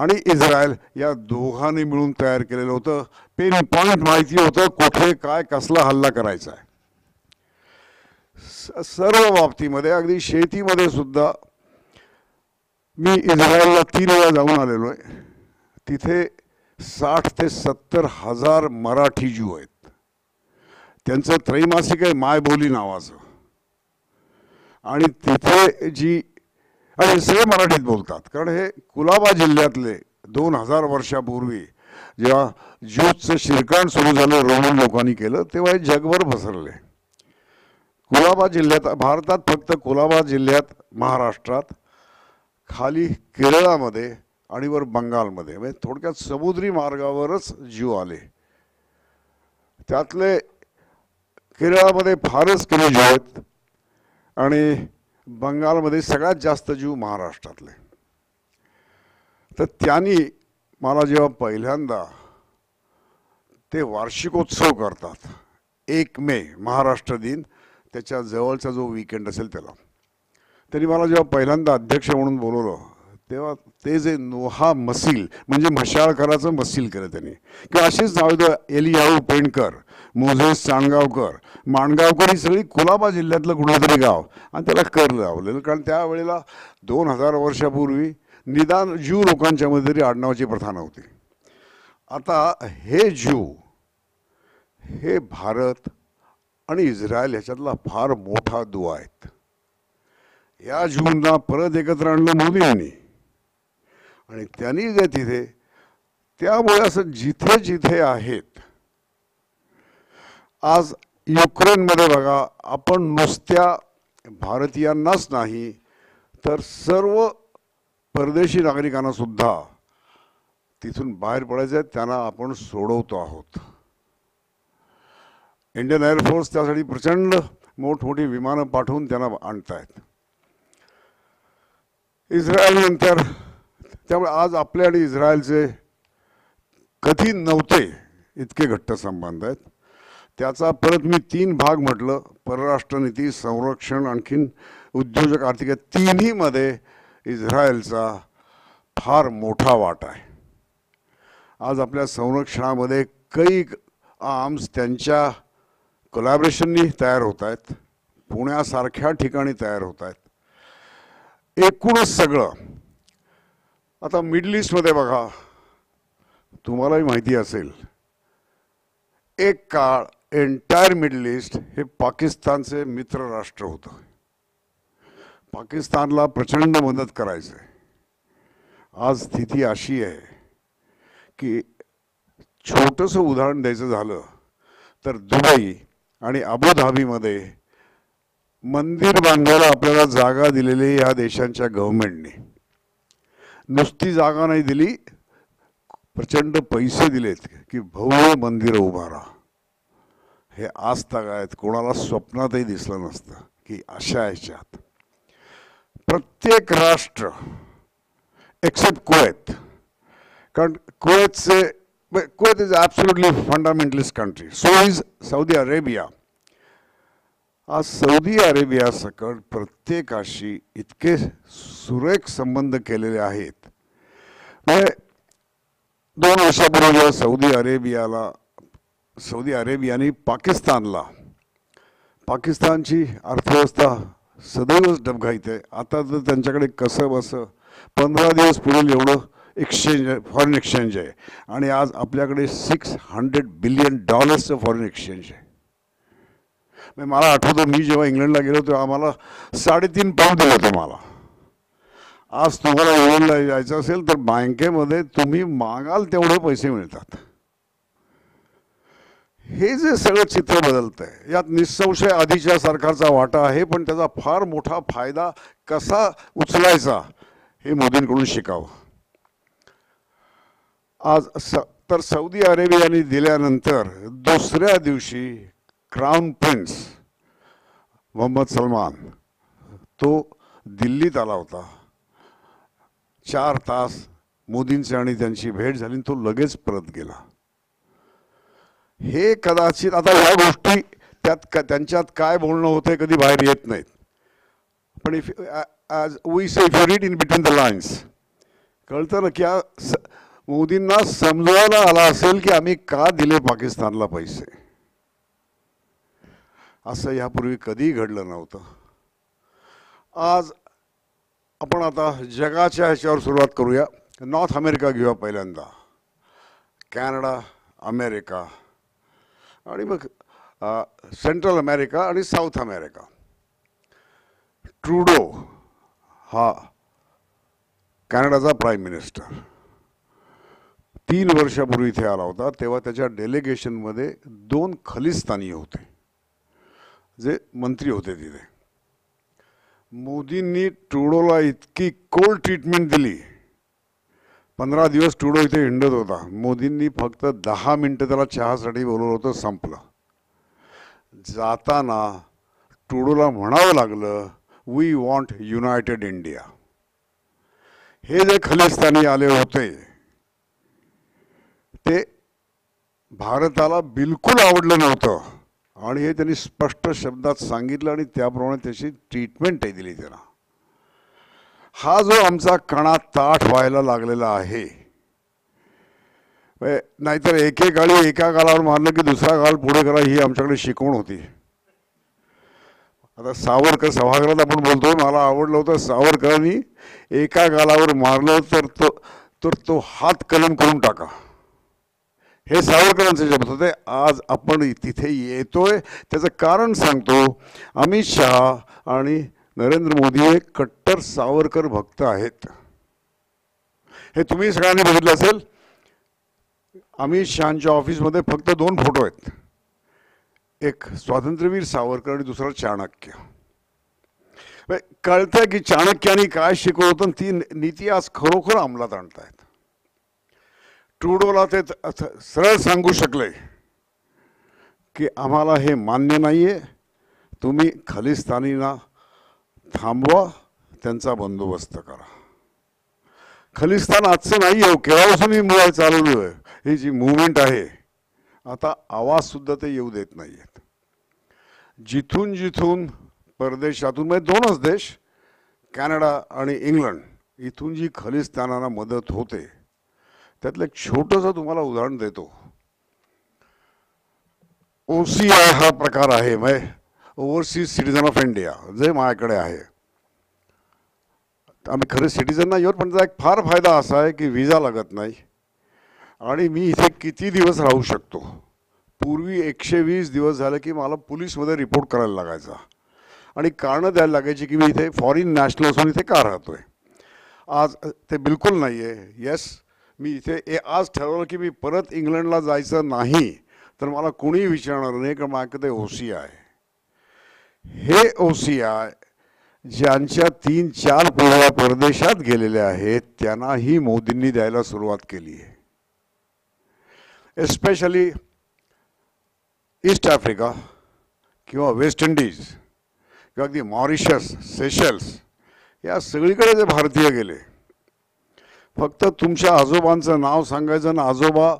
आणि इस्रायल या दोघांनी मिळून तयार केलेलं होतं पेन पॉईंट माहिती होतं कुठे काय कसला हल्ला करायचा आहे सर्व बाबतीमध्ये अगदी शेतीमध्ये सुद्धा मी इस्रायलला तीन वेळा जाऊन आलेलो आहे तिथे साठ ते सत्तर हजार मराठी ज्यू आहेत त्यांचं त्रैमासिक आहे मायबोली नावाचं आणि तिथे जी आणि सगळे मराठीत बोलतात कारण हे कुलाबा जिल्ह्यातले दोन हजार वर्षापूर्वी जेव्हा ज्यूतचं शिरकाण सुरू झालं रोमन लोकांनी केलं तेव्हा हे जगभर पसरले कुलाबा जिल्ह्यात भारतात फक्त कुलाबा जिल्ह्यात महाराष्ट्रात खाली केरळामध्ये आणि वर बंगालमध्ये म्हणजे थोडक्यात समुद्री मार्गावरच जीव आले त्यातले केरळामध्ये फारच कमी जीव आहेत आणि बंगालमध्ये सगळ्यात जास्त जीव महाराष्ट्रातले तर त्यांनी मला जेव्हा पहिल्यांदा ते वार्षिकोत्सव करतात एक मे महाराष्ट्र दिन त्याच्या जवळचा जो विकेंड असेल त्याला तरी मला जेव्हा पहिल्यांदा अध्यक्ष म्हणून बोलवलं तेव्हा ते जे नोहा मसील म्हणजे मशाळकराचं मसील केलं त्यांनी किंवा असेच नाव एलियाऊ पेंडकर मोझेस चाणगावकर माणगावकर ही सगळी कुलाबा जिल्ह्यातलं कुठलं गाव आणि त्याला कर लावलेलं कारण त्यावेळेला दोन हजार वर्षापूर्वी निदान ज्यू लोकांच्यामध्ये तरी आडनावाची प्रथा नव्हती आता हे ज्यू हे भारत आणि इस्रायल ह्याच्यातला फार मोठा दुवा आहेत या जूनला परत एकत्र आणलं मोदी यांनी आणि त्यांनी जे तिथे त्यामुळे असं जिथे जिथे आहेत आज युक्रेनमध्ये बघा आपण नुसत्या भारतीयांनाच नाही तर सर्व परदेशी नागरिकांना सुद्धा तिथून बाहेर पडायचं आहे त्यांना आपण सोडवतो आहोत इंडियन एअरफोर्स त्यासाठी प्रचंड मोठमोठी विमानं पाठवून त्यांना आणतायत इस्रायलनंतर त्यामुळे आज आपले आणि इस्रायलचे कधी नव्हते इतके घट्ट संबंध आहेत त्याचा परत मी तीन भाग म्हटलं परराष्ट्र नीती संरक्षण आणखीन उद्योजक आर्थिक तिन्हीमध्ये इस्रायलचा फार मोठा वाटा आहे आज आपल्या संरक्षणामध्ये काही आर्म्स त्यांच्या कोलॅबरेशननी तयार होत आहेत पुण्यासारख्या ठिकाणी तयार होत आहेत एकूणच सगळं आता मिडल ईस्टमध्ये बघा तुम्हालाही माहिती असेल एक काळ एंटायर मिडल ईस्ट हे पाकिस्तानचे मित्र राष्ट्र होतं पाकिस्तानला प्रचंड मदत करायचं आज स्थिती अशी आहे की छोटस उदाहरण द्यायचं झालं तर दुबई आणि अबुधाबीमध्ये मंदिर बांधायला आपल्याला जागा दिलेली ह्या देशांच्या गव्हर्मेंटने नुसती जागा नाही दिली प्रचंड पैसे दिलेत की भव्य मंदिरं उभारा हे आज आहेत कोणाला स्वप्नातही दिसलं नसतं की अशा ह्याच्यात प्रत्येक राष्ट्र एक्सेप्ट कुवेत कारण कुवेतचे Kuwait is absolutely fundamentalist country so is Saudi Arabia आज सौदी सकट प्रत्येकाशी इतके सुरेख संबंध केलेले आहेत म्हणजे दोन वर्षापूर्वी सौदी अरेबियाला सौदी अरेबियाने पाकिस्तानला पाकिस्तानची अर्थव्यवस्था सदैवच आहे आता तर त्यांच्याकडे कसं बसं पंधरा दिवस पुढील एवढं एक्सचेंज फॉरेन एक्सचेंज आहे आणि आज आपल्याकडे सिक्स हंड्रेड बिलियन डॉलर्सचं फॉरेन एक्सचेंज आहे म्हणजे मला आठवतं मी जेव्हा इंग्लंडला गेलो तेव्हा आम्हाला साडेतीन पाव दिले होते मला आज तुम्हाला इंग्लंडला जायचं असेल तर बँकेमध्ये तुम्ही मागाल तेवढे पैसे मिळतात हे जे सगळं चित्र बदलतंय आहे यात निःसंशय आधीच्या सरकारचा वाटा आहे पण त्याचा फार मोठा फायदा कसा उचलायचा हे मोदींकडून शिकावं आज स तर सौदी अरेबियाने दिल्यानंतर दुसऱ्या दिवशी क्राऊन प्रिन्स मोहम्मद सलमान तो दिल्लीत आला होता चार तास मोदींचे आणि त्यांची भेट झाली तो लगेच परत गेला हे कदाचित आता ह्या गोष्टी त्यात का त्यांच्यात काय बोलणं होतं कधी बाहेर येत नाहीत पण if as we say if you read in between the lines कळतं ना की मोदींना समजवायला आला असेल की आम्ही का दिले पाकिस्तानला पैसे असं ह्यापूर्वी कधीही घडलं नव्हतं आज आपण आता जगाच्या ह्याच्यावर सुरुवात करूया नॉर्थ अमेरिका घेऊया पहिल्यांदा कॅनडा अमेरिका आणि मग सेंट्रल अमेरिका आणि साऊथ अमेरिका ट्रुडो हा कॅनडाचा प्राईम मिनिस्टर तीन वर्षापूर्वी इथे आला होता तेव्हा त्याच्या डेलिगेशनमध्ये दोन खलिस्तानी होते जे मंत्री होते तिथे मोदींनी टुडोला इतकी कोल्ड ट्रीटमेंट दिली पंधरा दिवस टुडो इथे हिंडत होता मोदींनी फक्त दहा मिनटं त्याला चहासाठी बोलवलं होतं संपलं जाताना टुडोला म्हणावं लागलं वी वॉन्ट युनायटेड इंडिया हे जे खलिस्तानी आले होते ते भारताला बिलकुल आवडलं नव्हतं आणि हे त्यांनी स्पष्ट शब्दात सांगितलं आणि त्याप्रमाणे त्याची ट्रीटमेंटही दिली त्यांना हा जो आमचा कणा ताठ व्हायला लागलेला आहे म्हणजे नाहीतर एके गाळी एका गालावर मारलं की दुसरा गाल पुढे करा ही आमच्याकडे शिकवण होती आता सावरकर सभागृहात आपण बोलतो मला आवडलं होतं सावरकरांनी एका गालावर मारलं तर तो तर तो हात कलम करून टाका हे सावरकरांचे शब्द होते आज आपण तिथे येतोय त्याचं कारण सांगतो अमित शहा आणि नरेंद्र मोदी हे कट्टर सावरकर भक्त आहेत हे तुम्ही सगळ्यांनी बघितलं असेल अमित शहाच्या ऑफिसमध्ये फक्त दोन फोटो आहेत एक स्वातंत्र्यवीर सावरकर आणि दुसरा चाणक्य म्हणजे कळतं की चाणक्याने काय शिकवलं होतं ती नीती आज खरोखर अंमलात आणतायत ट्रूडोला ते सरळ सांगू शकले की आम्हाला हे मान्य नाही आहे तुम्ही खलिस्तानींना थांबवा त्यांचा बंदोबस्त करा खलिस्तान आजचं नाही आहे हो, केव्हापासून ही मुळ चालवलो आहे ही जी मुवमेंट आहे आता आवाजसुद्धा ते येऊ देत नाही आहेत जिथून जिथून परदेशातून म्हणजे दोनच देश कॅनडा आणि इंग्लंड इथून जी खलिस्तानांना मदत होते त्यातलं एक छोटंसं तुम्हाला उदाहरण देतो ओ सी आय हा प्रकार आहे म्हणजे ओव्हरसीज सिटीजन ऑफ इंडिया जे माझ्याकडे आहे आम्ही खरं नाही येऊ पण त्याचा एक फार फायदा असा आहे की विजा लागत नाही आणि मी इथे किती दिवस राहू शकतो पूर्वी एकशे वीस दिवस झाले की मला पोलीसमध्ये रिपोर्ट करायला लागायचा आणि कारणं द्यायला लागायची की मी इथे फॉरेन नॅशनल असून इथे का राहतो आहे आज ते बिलकुल नाही आहे येस मी इथे आज ठरवलं की मी परत इंग्लंडला जायचं नाही तर मला कोणी विचारणार नाही कारण माझ्याकडे ते सी आहे हे ओसिया आय ज्यांच्या तीन चार पूर्व परदेशात गेलेले आहेत त्यांनाही मोदींनी द्यायला सुरुवात केली आहे एस्पेशली ईस्ट आफ्रिका किंवा वेस्ट इंडिज किंवा अगदी मॉरिशस सेशल्स या सगळीकडे जे भारतीय गेले फक्त तुमच्या आजोबांचं नाव सांगायचं आणि आजोबा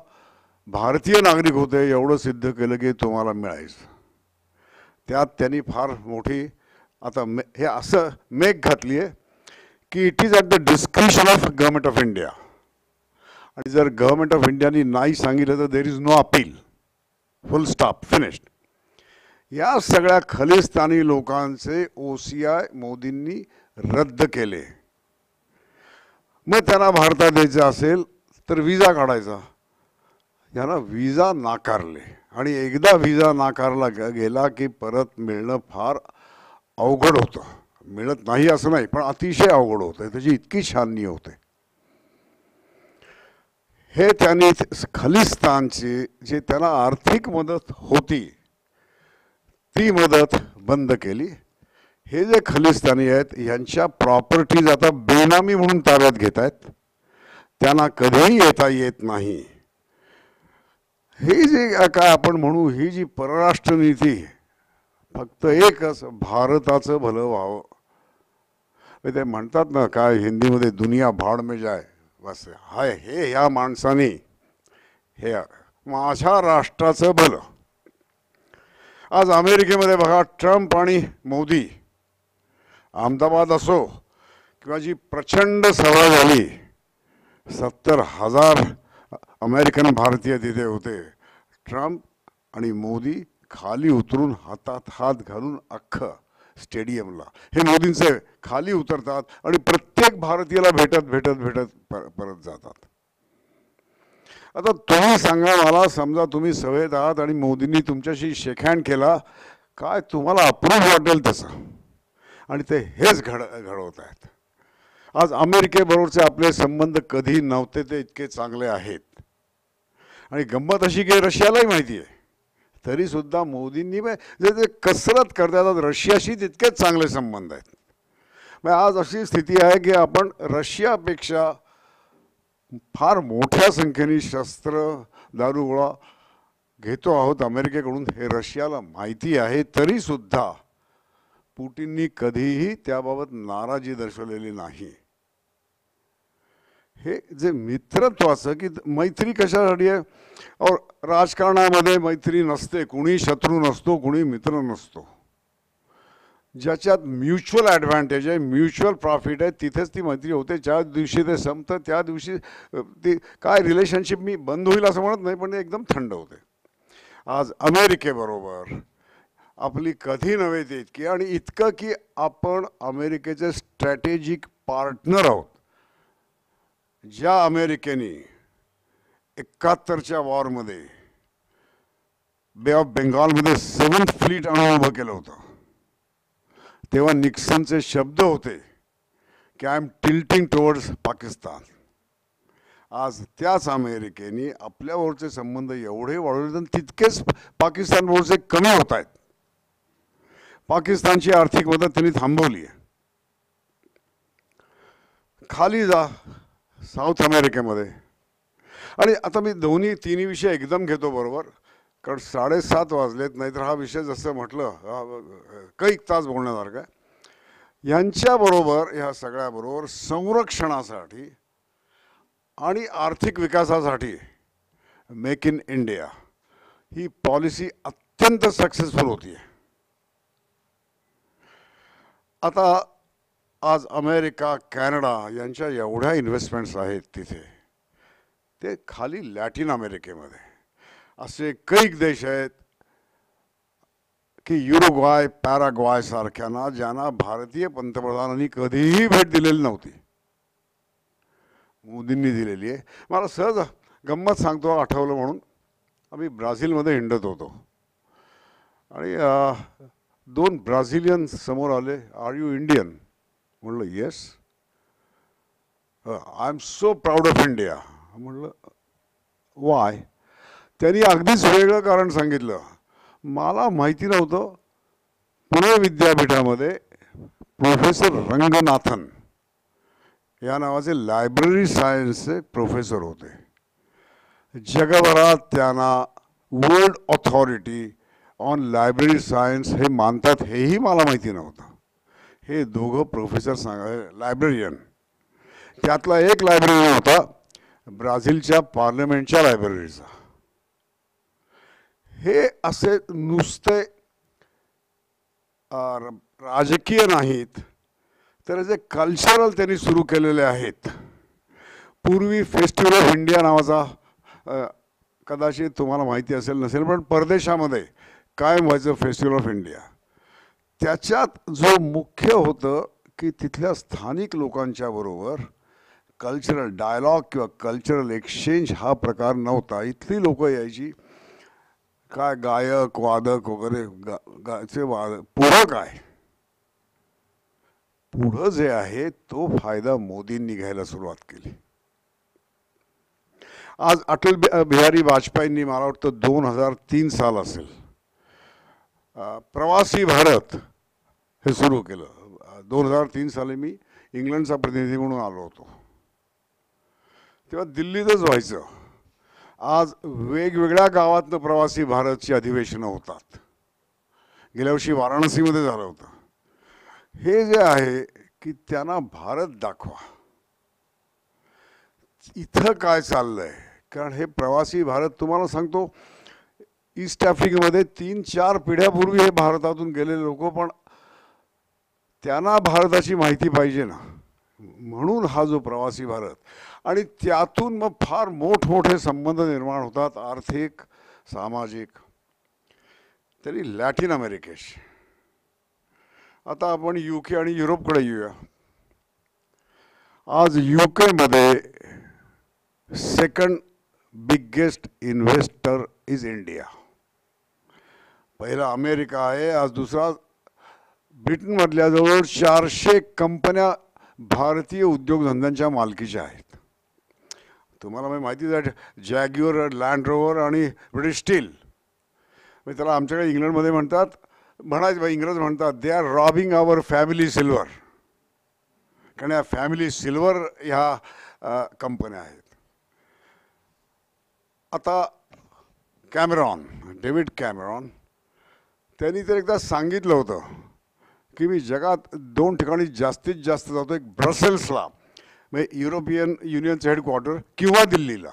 भारतीय नागरिक होते एवढं सिद्ध केलं की तुम्हाला मिळायचं त्यात त्यांनी फार मोठी आता मे हे असं मेक घातली आहे की it is at the description of government of India आणि जर गव्हर्मेंट ऑफ इंडियानी नाही सांगितलं तर there is no appeal full stop finished या सगळ्या खलिस्तानी लोकांचे ओ सी आय मोदींनी रद्द केले मग त्यांना भारतात द्यायचं असेल तर विजा काढायचा यांना विजा नाकारले आणि एकदा विजा नाकारला गेला की परत मिळणं फार अवघड होतं मिळत नाही असं नाही पण अतिशय अवघड होतं त्याची इतकी छाननी होते हे त्यांनी खलिस्तानची जे त्यांना आर्थिक मदत होती ती मदत बंद केली हे जे खलिस्तानी आहेत यांच्या प्रॉपर्टीज आता बेनामी म्हणून ताब्यात घेत आहेत त्यांना कधीही येता येत नाही हे जी काय आपण म्हणू ही जी परराष्ट्र नीती फक्त एकच भारताचं भलं व्हावं म्हणजे ते म्हणतात ना काय हिंदीमध्ये दुनिया भाड मे जाय बस हाय हे ह्या माणसानी हे माझ्या राष्ट्राचं भलं आज अमेरिकेमध्ये बघा ट्रम्प आणि मोदी अहमदाबाद असो किंवा जी प्रचंड सभा झाली सत्तर हजार अमेरिकन भारतीय तिथे होते ट्रम्प आणि मोदी खाली उतरून हातात हात घालून अख्खं स्टेडियमला हे मोदींचे खाली उतरतात आणि प्रत्येक भारतीयाला भेटत भेटत भेटत परत जातात आता तुम्ही सांगा मला समजा तुम्ही सवेत आहात आणि मोदींनी तुमच्याशी शेखाण केला काय तुम्हाला अप्रूव्ह वाटेल तसं आणि ते हेच घड घडवत आहेत आज अमेरिकेबरोबरचे आपले संबंध कधी नव्हते ते इतके चांगले आहेत आणि गंमत अशी की रशियालाही माहिती आहे तरीसुद्धा मोदींनी जे ते कसरत करतात रशियाशी तितकेच चांगले संबंध आहेत मग आज अशी स्थिती आहे की आपण रशियापेक्षा फार मोठ्या संख्येने शस्त्र दारुगोळा घेतो आहोत अमेरिकेकडून हे रशियाला माहिती आहे तरीसुद्धा पुटींनी कधीही त्याबाबत नाराजी दर्शवलेली नाही हे जे मित्रत्वाचं की मैत्री कशासाठी आहे और राजकारणामध्ये मैत्री नसते कुणी शत्रू नसतो कुणी मित्र नसतो ज्याच्यात म्युच्युअल ॲडव्हान्टेज आहे म्युच्युअल प्रॉफिट आहे तिथेच ती मैत्री होते ज्या दिवशी ते संपतं त्या दिवशी ती काय रिलेशनशिप मी बंद होईल असं म्हणत नाही पण एकदम थंड होते आज अमेरिकेबरोबर आपली कधी नव्हे ते इतकी आणि इतकं की आपण अमेरिकेचे स्ट्रॅटेजिक पार्टनर आहोत ज्या अमेरिकेने एकाहत्तरच्या वॉरमध्ये बे ऑफ बेंगालमध्ये सेवन्थ फ्लीट आणून उभं केलं होतं तेव्हा निक्सनचे शब्द होते की I am tilting towards Pakistan आज त्याच अमेरिकेने आपल्यावरचे संबंध एवढे वाढवले तर तितकेच पाकिस्तानवरचे कमी होत आहेत पाकिस्तानची आर्थिक मदत त्यांनी थांबवली आहे खाली जा साऊथ अमेरिकेमध्ये आणि आता मी दोन्ही तिन्ही विषय एकदम घेतो बरोबर कारण साडेसात वाजलेत नाहीतर हा विषय जसं म्हटलं कैक तास बोलण्यासारखा यांच्याबरोबर ह्या सगळ्याबरोबर संरक्षणासाठी आणि आर्थिक विकासासाठी मेक इन इंडिया ही पॉलिसी अत्यंत सक्सेसफुल होती आहे आता आज अमेरिका कॅनडा यांच्या एवढ्या इन्व्हेस्टमेंट्स आहेत तिथे ते खाली लॅटिन अमेरिकेमध्ये असे कैक देश आहेत की युरुग्वाय पॅराग्वाय सारख्यांना ज्यांना भारतीय पंतप्रधानांनी कधीही भेट दिलेली नव्हती मोदींनी दिलेली आहे मला सहज गंमत सांगतो आठवलं म्हणून आम्ही ब्राझीलमध्ये हिंडत होतो आणि दोन ब्राझिलियन समोर आले आर यू इंडियन म्हणलं yes I am so proud of India म्हणलं वाय त्यांनी अगदीच वेगळं कारण सांगितलं मला माहिती नव्हतं पुणे विद्यापीठामध्ये प्रोफेसर रंगनाथन या नावाचे लायब्ररी सायन्सचे प्रोफेसर होते जगभरात त्यांना world authority on library science हे मानतात हेही मला माहिती नव्हतं हे दोघं प्रोफेसर सांगा लायब्ररीयन त्यातला एक लायब्ररी होता ब्राझीलच्या पार्लमेंटच्या लायब्ररीचा हे असे नुसते राजकीय नाहीत तर जे कल्चरल त्यांनी सुरू केलेले आहेत पूर्वी फेस्टिवल ऑफ इंडिया नावाचा कदाचित तुम्हाला माहिती असेल नसेल पण परदेशामध्ये काय व्हायचं फेस्टिवल ऑफ इंडिया त्याच्यात जो मुख्य होतं की तिथल्या स्थानिक लोकांच्या बरोबर कल्चरल डायलॉग किंवा कल्चरल एक्सचेंज हा प्रकार नव्हता इथली लोकं यायची काय गायक वादक वगैरे गायचे वाद पुढं काय पुढं जे आहे तो फायदा मोदींनी घ्यायला सुरुवात केली आज अटल बिहारी वाजपेयींनी मला वाटतं दोन हजार तीन साल असेल प्रवासी भारत हे सुरू केलं दोन हजार तीन साली मी इंग्लंडचा प्रतिनिधी म्हणून आलो होतो तेव्हा दिल्लीतच व्हायचं आज वेगवेगळ्या गावातनं प्रवासी भारतची अधिवेशनं होतात गेल्या वर्षी वाराणसीमध्ये झालं होतं हे जे आहे की त्यांना भारत दाखवा इथं काय चाललंय कारण हे प्रवासी भारत तुम्हाला सांगतो ईस्ट आफ्रिकेमध्ये तीन चार पिढ्यापूर्वी हे भारतातून गेलेले लोक पण त्यांना भारताची माहिती पाहिजे ना म्हणून हा जो प्रवासी भारत आणि त्यातून मग फार मोठमोठे संबंध निर्माण होतात आर्थिक सामाजिक तरी लॅटिन अमेरिकेशी आता आपण यू के आणि युरोपकडे येऊया आज यू केमध्ये second biggest investor is India पहिला अमेरिका आहे आज दुसरा ब्रिटनमधल्या जवळ चारशे कंपन्या भारतीय उद्योगधंद्यांच्या मालकीच्या आहेत तुम्हाला माहिती आहे जॅग्युअर लँड रोवर आणि ब्रिटिश स्टील म्हणजे त्याला आमच्याकडे इंग्लंडमध्ये म्हणतात म्हणायचं बा इंग्रज म्हणतात they are robbing our family silver कारण या फॅमिली सिल्वर ह्या कंपन्या आहेत आता कॅमेरॉन डेव्हिड कॅमेरॉन त्यांनी तर एकदा सांगितलं होतं की मी जगात दोन ठिकाणी जास्तीत जास्त जातो एक ब्रसेल्सला म्हणजे युरोपियन युनियनचं हेडक्वार्टर किंवा दिल्लीला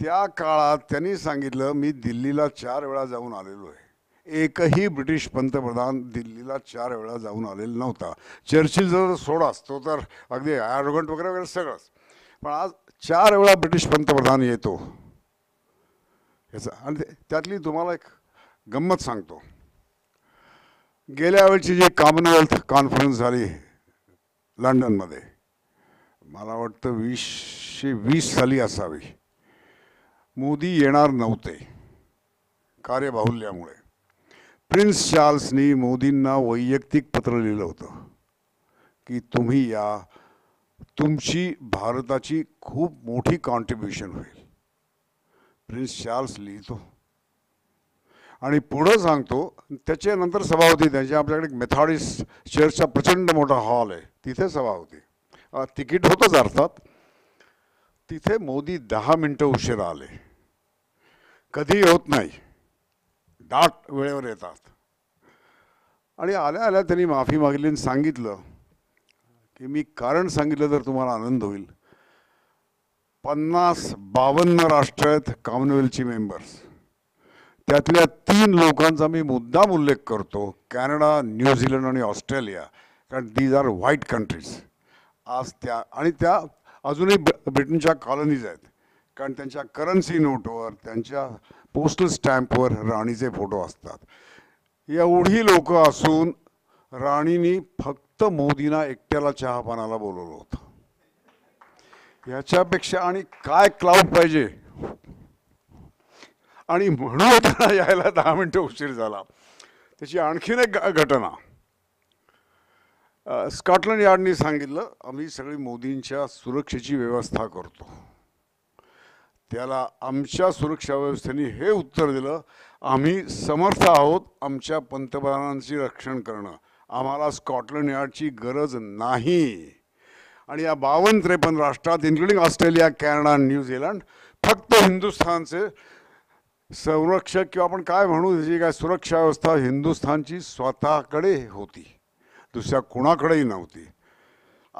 त्या काळात त्यांनी सांगितलं मी दिल्लीला चार वेळा जाऊन आलेलो आहे एकही ब्रिटिश पंतप्रधान दिल्लीला चार वेळा जाऊन आलेला नव्हता चर्चिल जर सोडा असतो तर अगदी ॲरोगंट वगैरे वगैरे सगळंच पण आज चार वेळा ब्रिटिश पंतप्रधान येतो याचा आणि त्यातली तुम्हाला एक गंमत सांगतो गेल्या वेळची जी कॉमनवेल्थ कॉन्फरन्स झाली लंडनमध्ये मला वाटतं वीसशे वीस साली असावी मोदी येणार नव्हते कार्यबाहुल्यामुळे प्रिन्स चार्ल्सनी मोदींना वैयक्तिक पत्र लिहिलं होतं की तुम्ही या तुमची भारताची खूप मोठी कॉन्ट्रीब्युशन होईल प्रिन्स चार्ल्स लिहितो आणि पुढं सांगतो त्याच्यानंतर सभा होती त्यांची आपल्याकडे मेथॉडिस चर्चचा प्रचंड मोठा हॉल आहे तिथे सभा होती तिकीट होतंच अर्थात तिथे मोदी दहा मिनटं उशिरा आले कधी होत नाही दाट वेळेवर येतात आणि आल्या आल्या त्यांनी माफी मागली आणि सांगितलं की मी कारण सांगितलं तर तुम्हाला आनंद होईल पन्नास बावन्न राष्ट्र आहेत कॉमनवेल्थची मेंबर्स त्यातल्या तीन लोकांचा मी मुद्दाम उल्लेख करतो कॅनडा न्यूझीलंड आणि ऑस्ट्रेलिया कारण दीज आर व्हाईट कंट्रीज आज त्या आणि त्या अजूनही ब्रिटनच्या कॉलनीज आहेत कारण त्यांच्या करन्सी नोटवर त्यांच्या पोस्टल स्टॅम्पवर राणीचे फोटो असतात एवढी लोकं असून राणीनी फक्त मोदींना एकट्याला चहापानाला बोलवलं होतं ह्याच्यापेक्षा आणि काय क्लाउड पाहिजे आणि म्हणून त्याला यायला दहा मिनटं उशीर झाला त्याची आणखीन एक घटना स्कॉटलंड यार्डने सांगितलं आम्ही सगळी मोदींच्या सुरक्षेची व्यवस्था करतो त्याला आमच्या सुरक्षा व्यवस्थेने हे उत्तर दिलं आम्ही समर्थ आहोत आमच्या पंतप्रधानांची रक्षण करणं आम्हाला स्कॉटलंड यार्डची गरज नाही आणि या बावन्न त्रेपन्न राष्ट्रात इन्क्लुडिंग ऑस्ट्रेलिया कॅनडा न्यूझीलंड फक्त हिंदुस्थानचे संरक्षक किंवा आपण काय म्हणू त्याची काय सुरक्षा व्यवस्था हिंदुस्थानची स्वतःकडे होती दुसऱ्या कोणाकडेही नव्हती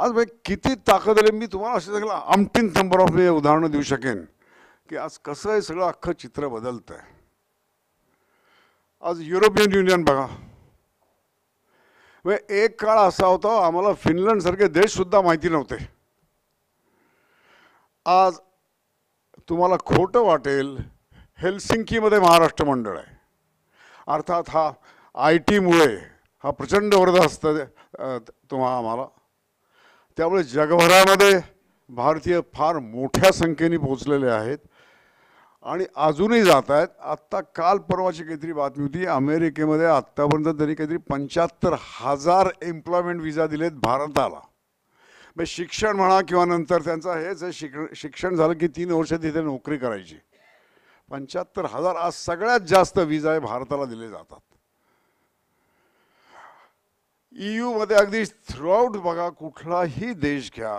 आज भाई किती ताकद आली मी तुम्हाला असं सगळं आमटीन नंबर ऑफ मी उदाहरणं देऊ शकेन की आज कसं हे सगळं अख्खं चित्र बदलत आहे आज युरोपियन युनियन बघा वे एक काळ असा होता आम्हाला फिनलंडसारखे देशसुद्धा माहिती नव्हते आज तुम्हाला खोटं वाटेल हेल्सिंकीमध्ये महाराष्ट्र मंडळ आहे अर्थात हा आय टीमुळे हा प्रचंड वर्धा असतं तुम्हा आम्हाला त्यामुळे जगभरामध्ये भारतीय फार मोठ्या संख्येने पोचलेले आहेत आणि अजूनही जात आहेत आत्ता काल परवाची काहीतरी बातमी होती अमेरिकेमध्ये आत्तापर्यंत तरी काहीतरी पंच्याहत्तर हजार एम्प्लॉयमेंट विजा दिलेत भारताला मग म्हणजे शिक्षण म्हणा किंवा नंतर त्यांचा हेच जे शिक शिक्षण झालं की तीन वर्ष तिथे नोकरी करायची पंच्याहत्तर हजार आज सगळ्यात जास्त विजा भारताला दिले जातात e मध्ये अगदी थ्रूआउट बघा कुठलाही देश घ्या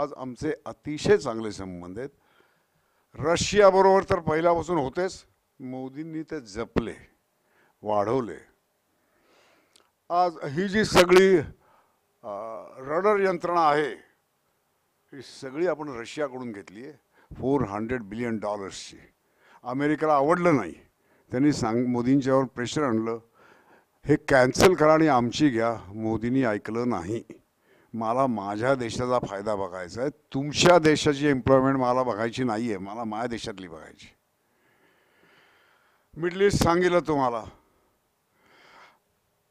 आज आमचे अतिशय चांगले संबंध आहेत रशियाबरोबर तर पहिल्यापासून होतेच मोदींनी ते जपले वाढवले आज ही जी सगळी रडर यंत्रणा आहे ही सगळी आपण रशियाकडून घेतली आहे फोर हंड्रेड बिलियन डॉलर्सची अमेरिकेला आवडलं नाही त्यांनी सांग मोदींच्यावर प्रेशर आणलं हे कॅन्सल करा आणि आमची घ्या मोदींनी ऐकलं नाही मला माझ्या देशाचा फायदा बघायचा आहे तुमच्या देशाची एम्प्लॉयमेंट मला बघायची नाही आहे मला माझ्या देशातली बघायची मिडल ईस्ट सांगितलं तुम्हाला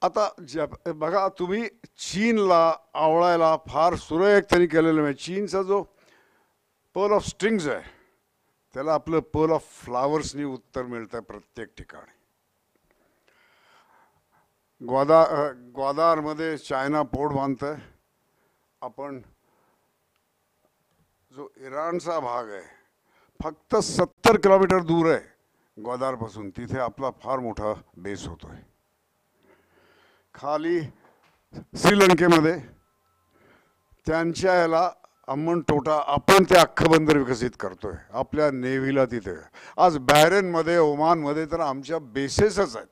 आता जप बघा तुम्ही चीनला आवळायला फार सुरेख त्यांनी केलेलं आहे चीनचा जो पर्ल ऑफ स्ट्रिंग्ज आहे त्याला आपलं पर्ल ऑफ फ्लावर्सनी उत्तर मिळतं आहे प्रत्येक ठिकाणी ग्वादा ग्वादारमध्ये चायना पोर्ट बांधतं आहे आपण जो इराणचा भाग आहे फक्त सत्तर किलोमीटर दूर आहे ग्वादारपासून तिथे आपला फार मोठा बेस होतो खाली श्रीलंकेमध्ये त्यांच्या याला अमन टोटा आपण ते अख्खं बंदर विकसित करतोय आपल्या नेव्हीला तिथे आज ओमान ओमानमध्ये तर आमच्या बेसेसच आहेत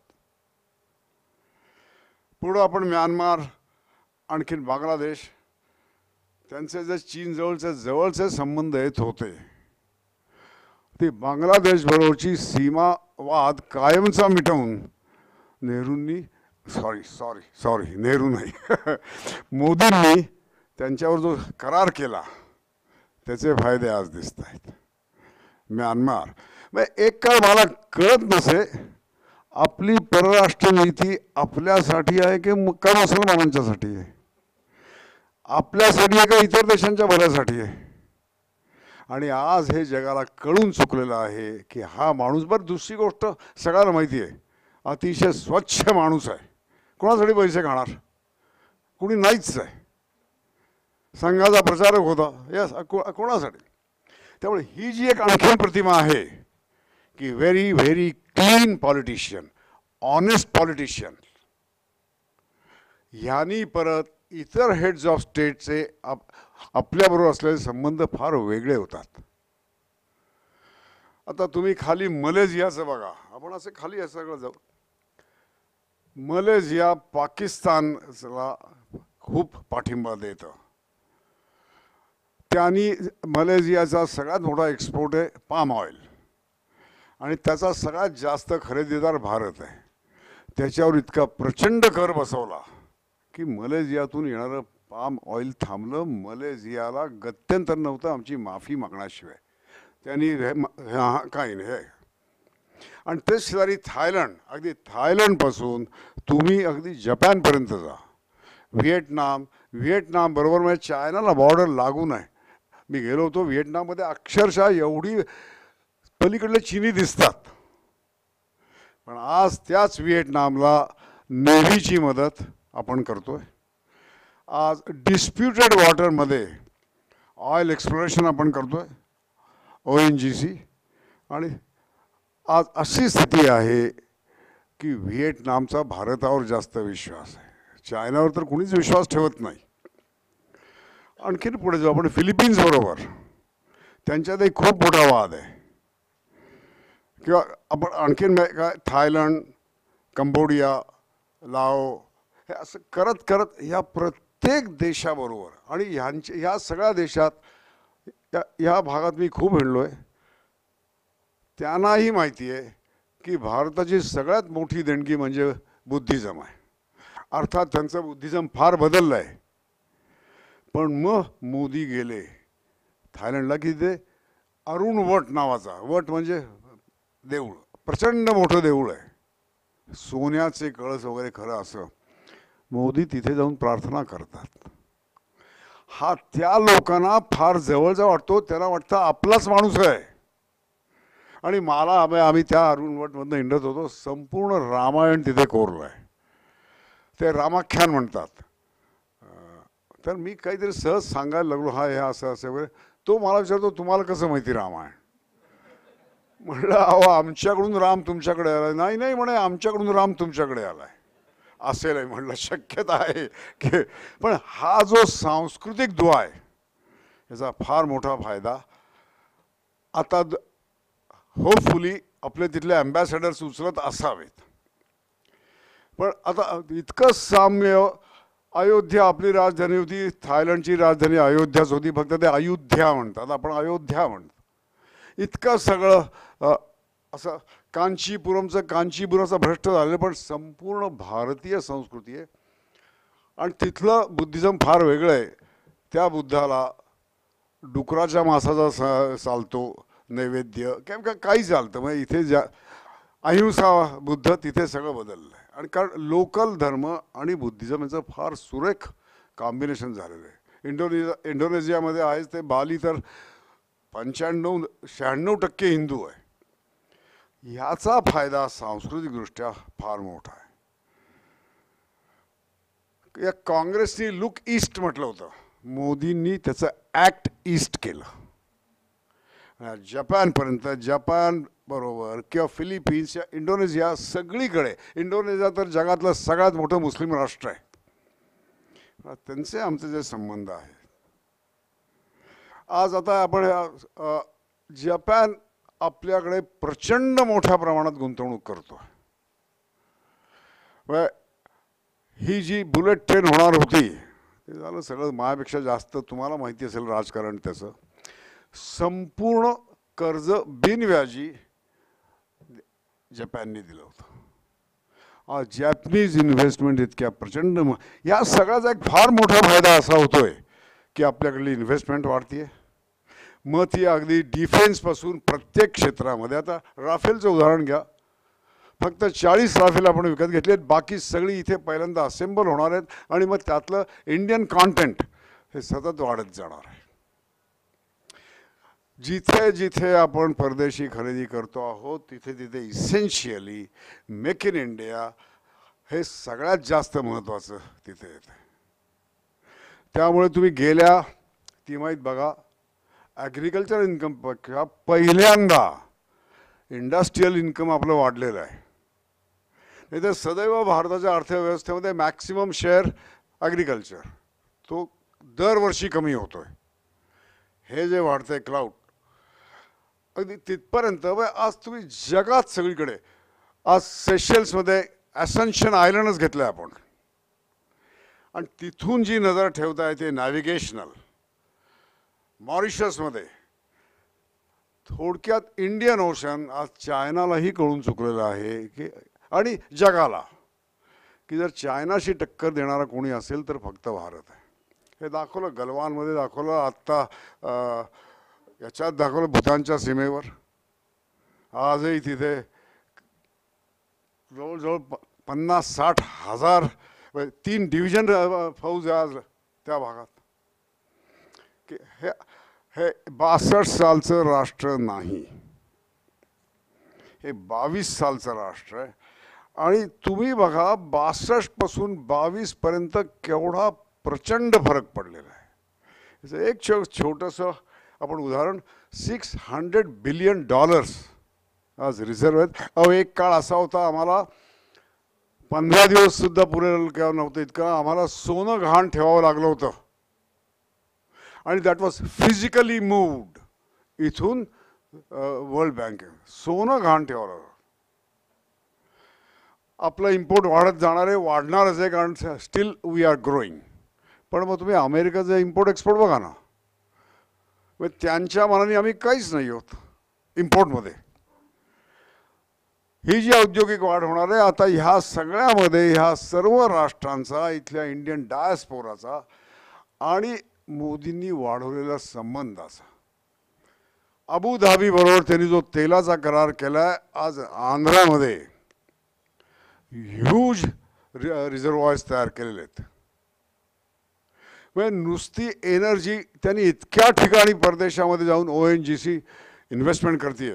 पुढं आपण म्यानमार आणखीन बांगलादेश त्यांचे जे चीनजवळचे जवळचे संबंध येत होते ती बांगलादेशबरोबरची सीमा वाद कायमचा मिटवून नेहरूंनी सॉरी सॉरी सॉरी नेहरू नाही मोदींनी त्यांच्यावर जो करार केला त्याचे फायदे आज दिसत आहेत म्यानमार मग एक काळ मला कळत नसे आपली परराष्ट्र नीती आपल्यासाठी आहे की का मुसलमानांच्यासाठी आहे आपल्यासाठी आहे का इतर देशांच्या भल्यासाठी आहे आणि आज हे जगाला कळून चुकलेलं आहे की हा माणूस बरं दुसरी गोष्ट सगळ्यांना माहिती आहे अतिशय स्वच्छ माणूस आहे कोणासाठी पैसे खाणार कुणी नाहीच आहे संघाचा प्रचारक होता यस कोणासाठी त्यामुळे ही जी एक आणखीन प्रतिमा आहे की very very clean politician honest politician ह्यानी परत इतर हेड्स ऑफ स्टेटचे आप आपल्याबरोबर असलेले संबंध फार वेगळे होतात आता तुम्ही खाली मलेझियाचं बघा आपण असे खाली या सगळं जाऊ मलेझिया पाकिस्तानला खूप पाठिंबा देतं त्यांनी मलेझियाचा सगळ्यात मोठा एक्सपोर्ट आहे पाम ऑइल आणि त्याचा सगळ्यात जास्त खरेदीदार भारत आहे त्याच्यावर इतका प्रचंड कर बसवला की मलेझियातून येणारं पाम ऑइल थांबलं मलेझियाला गत्यंतर नव्हतं आमची माफी मागण्याशिवाय त्यांनी हे हां काही नाही हे आणि तेच शेजारी थायलंड अगदी थायलंडपासून तुम्ही अगदी जपानपर्यंत जा व्हिएटनाम व्हिएटनाम बरोबर म्हणजे चायनाला बॉर्डर लागून आहे मी गेलो होतो व्हिएटनाममध्ये अक्षरशः एवढी पलीकडले चिनी दिसतात पण आज त्याच व्हिएटनामला नेव्हीची मदत आपण करतो आहे आज डिस्प्युटेड वॉटरमध्ये ऑइल एक्सप्लोरेशन आपण करतो आहे ओ एन जी सी आणि आज अशी स्थिती आहे की व्हिएटनामचा भारतावर जास्त विश्वास आहे चायनावर तर कुणीच विश्वास ठेवत नाही आणखीन पुढे जाऊ आपण फिलिपिन्सबरोबर त्यांच्यातही खूप मोठा वाद आहे किंवा आपण आणखीन काय थायलंड कंबोडिया लाओ हे असं करत करत ह्या प्रत्येक देशाबरोबर आणि ह्यांचे ह्या सगळ्या देशात ह्या भागात मी खूप हिंडलो आहे त्यांनाही माहिती आहे की भारताची सगळ्यात मोठी देणगी म्हणजे बुद्धिझम आहे अर्थात त्यांचं बुद्धिझम फार बदललं आहे पण मग मोदी गेले थायलंडला की ते अरुण वट नावाचा वट म्हणजे देऊळ प्रचंड मोठं देऊळ आहे सोन्याचे कळस वगैरे खरं असं मोदी तिथे जाऊन प्रार्थना करतात हा त्या लोकांना फार जवळचा वाटतो त्याला वाटतं आपलाच माणूस आहे आणि मला आम्ही त्या अरुणवटमधनं हिंडत होतो संपूर्ण रामायण तिथे कोरलं आहे ते रामाख्यान म्हणतात तर मी काहीतरी सहज सांगायला लागलो हा हे असं असं वगैरे तो मला विचारतो तुम्हाला कसं माहिती रामायण म्हटलं अहो आमच्याकडून राम तुमच्याकडे आलाय नाही नाही म्हणे आमच्याकडून राम तुमच्याकडे आलाय असेल आहे म्हटलं शक्यता आहे की पण हा जो सांस्कृतिक दुवा आहे याचा फार मोठा फायदा आता होपफुली आपले तिथले अँबॅसेडर्स उचलत असावेत पण आता इतकं साम्य अयोध्या आपली राजधानी होती थायलंडची राजधानी अयोध्याच होती फक्त ते अयोध्या म्हणतात आपण अयोध्या म्हणतो इतकं सगळं असं कांचीपुरमचं कांचीपुरमचं भ्रष्ट झालेलं पण संपूर्ण भारतीय संस्कृती आहे आणि तिथलं बुद्धिझम फार वेगळं आहे त्या बुद्धाला डुकराच्या मासाचा सा चालतो नैवेद्य काय काय काही चालतं म्हणजे इथे ज्या अहिंसा बुद्ध तिथे सगळं बदललं आहे आणि कारण लोकल धर्म आणि बुद्धिझम यांचं फार सुरेख कॉम्बिनेशन झालेलं आहे इंडोनेशिया इंडोनेशियामध्ये आहेच ते बाली तर पंच्याण्णव शहाण्णव टक्के हिंदू आहे ह्याचा फायदा सांस्कृतिकदृष्ट्या फार मोठा आहे या काँग्रेसनी लुक ईस्ट म्हटलं होतं मोदींनी त्याचं ॲक्ट ईस्ट केलं जपानपर्यंत जपान बरोबर किंवा फिलिपिन्स या इंडोनेशिया सगळीकडे इंडोनेशिया तर जगातलं सगळ्यात मोठं मुस्लिम राष्ट्र आहे त्यांचे आमचे जे संबंध आहे आज आता आपण जपान आपल्याकडे प्रचंड मोठ्या प्रमाणात गुंतवणूक करतो ही जी बुलेट ट्रेन होणार होती ते झालं सगळं मायापेक्षा जास्त तुम्हाला माहिती असेल राजकारण त्याचं संपूर्ण कर्ज बिनव्याजी जपाननी दिलं होतं जॅपनीज इन्व्हेस्टमेंट इतक्या प्रचंड या सगळ्याचा एक फार मोठा फायदा असा होतो आहे की आपल्याकडली इन्व्हेस्टमेंट वाढते मग ती अगदी डिफेन्सपासून प्रत्येक क्षेत्रामध्ये आता राफेलचं उदाहरण घ्या फक्त चाळीस राफेल आपण विकत घेतले आहेत बाकी सगळी इथे पहिल्यांदा असेंबल होणार आहेत आणि मग त्यातलं इंडियन कॉन्टेंट हे सतत वाढत जाणार आहे जिथे जिथे आपण परदेशी खरेदी करतो आहोत तिथे तिथे इसेन्शियली मेक इन इंडिया हे सगळ्यात जास्त महत्त्वाचं तिथे येते त्यामुळे तुम्ही गेल्या तिमाहीत बघा ॲग्रिकल्चर इन्कमपेक्षा पहिल्यांदा इंडस्ट्रीयल इन्कम आपलं वाढलेलं आहे नाही तर सदैव भारताच्या अर्थव्यवस्थेमध्ये मॅक्सिमम शेअर ॲग्रिकल्चर तो दरवर्षी कमी होतो आहे हे जे वाढतं आहे क्लाउड अगदी तिथपर्यंत व आज तुम्ही जगात सगळीकडे आज सेशल्समध्ये ॲसेन्शन आयलंडच घेतलं आहे आपण आणि तिथून जी नजर ठेवता ते नॅव्हिगेशनल मॉरिशसमध्ये थोडक्यात इंडियन ओशन आज चायनालाही कळून चुकलेलं आहे की आणि जगाला की जर चायनाशी टक्कर देणारा कोणी असेल तर फक्त भारत आहे हे दाखवलं गलवानमध्ये दाखवलं आत्ता याच्यात दाखवलं भूतानच्या सीमेवर आजही तिथे जवळजवळ पन्नास साठ हजार तीन डिव्हिजन फौज आज त्या भागात हे हे बासष्ट सालचं राष्ट्र नाही हे बावीस सालचं राष्ट्र आहे आणि तुम्ही बघा बासष्टपासून बावीसपर्यंत केवढा प्रचंड फरक पडलेला आहे एक छोटस छोटंसं आपण उदाहरण सिक्स हंड्रेड बिलियन डॉलर्स आज रिझर्व्ह आहेत अहो एक काळ असा होता आम्हाला पंधरा सुद्धा पुरेल किंवा नव्हतं इतकं आम्हाला सोनं घाण ठेवावं लागलं होतं आणि दॅट वॉज फिजिकली मूव्ड इथून वर्ल्ड बँक सोनं घाण ठेवावं लागलं आपलं इम्पोर्ट वाढत जाणार आहे वाढणारच आहे कारण स्टील वी आर ग्रोईंग पण मग तुम्ही अमेरिकाचं इम्पोर्ट एक्सपोर्ट बघा ना मग त्यांच्या मनाने आम्ही काहीच नाही आहोत इम्पोर्टमध्ये ही जी औद्योगिक वाढ होणार आहे आता ह्या सगळ्यामध्ये ह्या सर्व राष्ट्रांचा इथल्या इंडियन डायस्पोराचा आणि मोदींनी वाढवलेला संबंधाचा अबुधाबीबरोबर त्यांनी जो तेलाचा करार केला आज आंध्रामध्ये ह्यूज रिझर्वायर्स तयार केलेले आहेत म्हणजे नुसती एनर्जी त्यांनी इतक्या ठिकाणी परदेशामध्ये जाऊन O N G C investment करते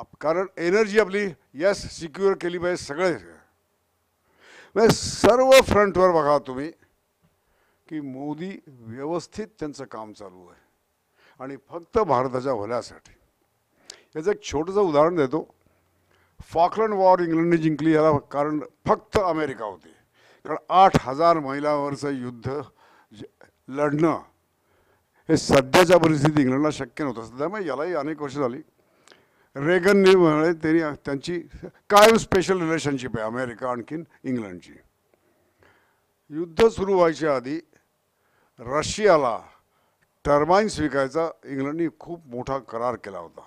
आप कारण एनर्जी आपली यस सिक्युअर केली पाहिजे सगळे म्हणजे सर्व फ्रंटवर बघा तुम्ही की मोदी व्यवस्थित त्यांचं काम चालू आहे आणि फक्त भारताच्या भल्यासाठी याचं एक छोटंसं उदाहरण देतो फॉकलंड वॉर इंग्लंडने जिंकली याला कारण फक्त अमेरिका होती कारण आठ हजार महिलांवरचं युद्ध लढणं हे सध्याच्या परिस्थितीत इंग्लंडला शक्य नव्हतं सध्या मग यालाही अनेक वर्ष झाली रेगनने म्हणाले त्यांनी त्यांची कायम स्पेशल रिलेशनशिप आहे अमेरिका आणखीन इंग्लंडची युद्ध सुरू व्हायच्या आधी रशियाला टर्माईन स्वीकारायचा इंग्लंडने खूप मोठा करार केला होता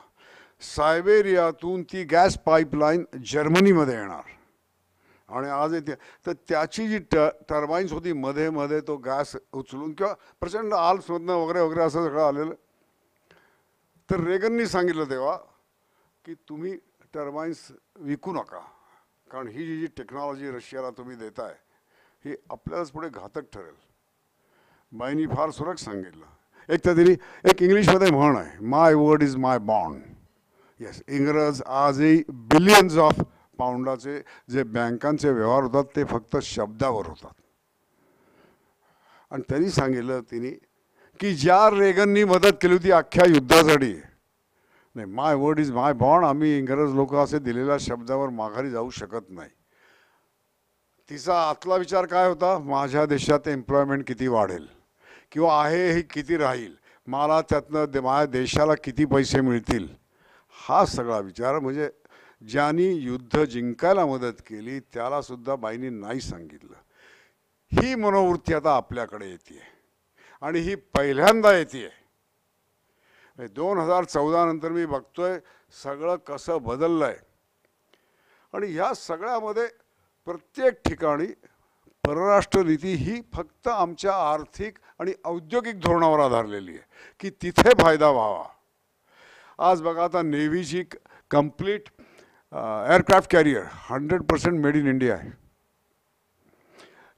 सायबेरियातून ती गॅस पाईपलाईन जर्मनीमध्ये येणार आणि आज येते तर त्याची जी ट टर्बाईन्स होती मध्ये मध्ये तो गॅस उचलून किंवा प्रचंड आल्समधनं वगैरे वगैरे असं सगळं आलेलं तर रेगननी सांगितलं तेव्हा की तुम्ही टर्बाईन्स विकू नका कारण ही जी जी टेक्नॉलॉजी रशियाला तुम्ही देताय ही आपल्यालाच पुढे घातक ठरेल बाईनी फार सुरक सांगितलं एक तर तिने एक इंग्लिशमध्ये म्हण आहे my word is my bond yes इंग्रज आजही बिलियन्स ऑफ पाऊंडाचे जे बँकांचे व्यवहार होतात ते फक्त शब्दावर होतात आणि त्यांनी सांगितलं तिने की ज्या रेगननी मदत केली होती अख्ख्या युद्धासाठी नाही my word is my bond आम्ही इंग्रज लोक असे दिलेल्या शब्दावर माघारी जाऊ शकत नाही तिचा आतला विचार काय होता माझ्या देशात एम्प्लॉयमेंट किती वाढेल किंवा आहे हे किती राहील मला त्यातनं दे माझ्या देशाला किती पैसे मिळतील हा सगळा विचार म्हणजे ज्यांनी युद्ध जिंकायला मदत केली त्यालासुद्धा बाईंनी नाही सांगितलं ही मनोवृत्ती आता आपल्याकडे येते आणि ही पहिल्यांदा येते दोन हजार चौदा नंतर मी बघतोय सगळं कसं बदललं आहे आणि ह्या सगळ्यामध्ये प्रत्येक ठिकाणी परराष्ट्र नीती ही फक्त आमच्या आर्थिक आणि औद्योगिक धोरणावर आधारलेली आहे की तिथे फायदा व्हावा आज बघा आता नेव्हीची complete aircraft carrier hundred percent made in India आहे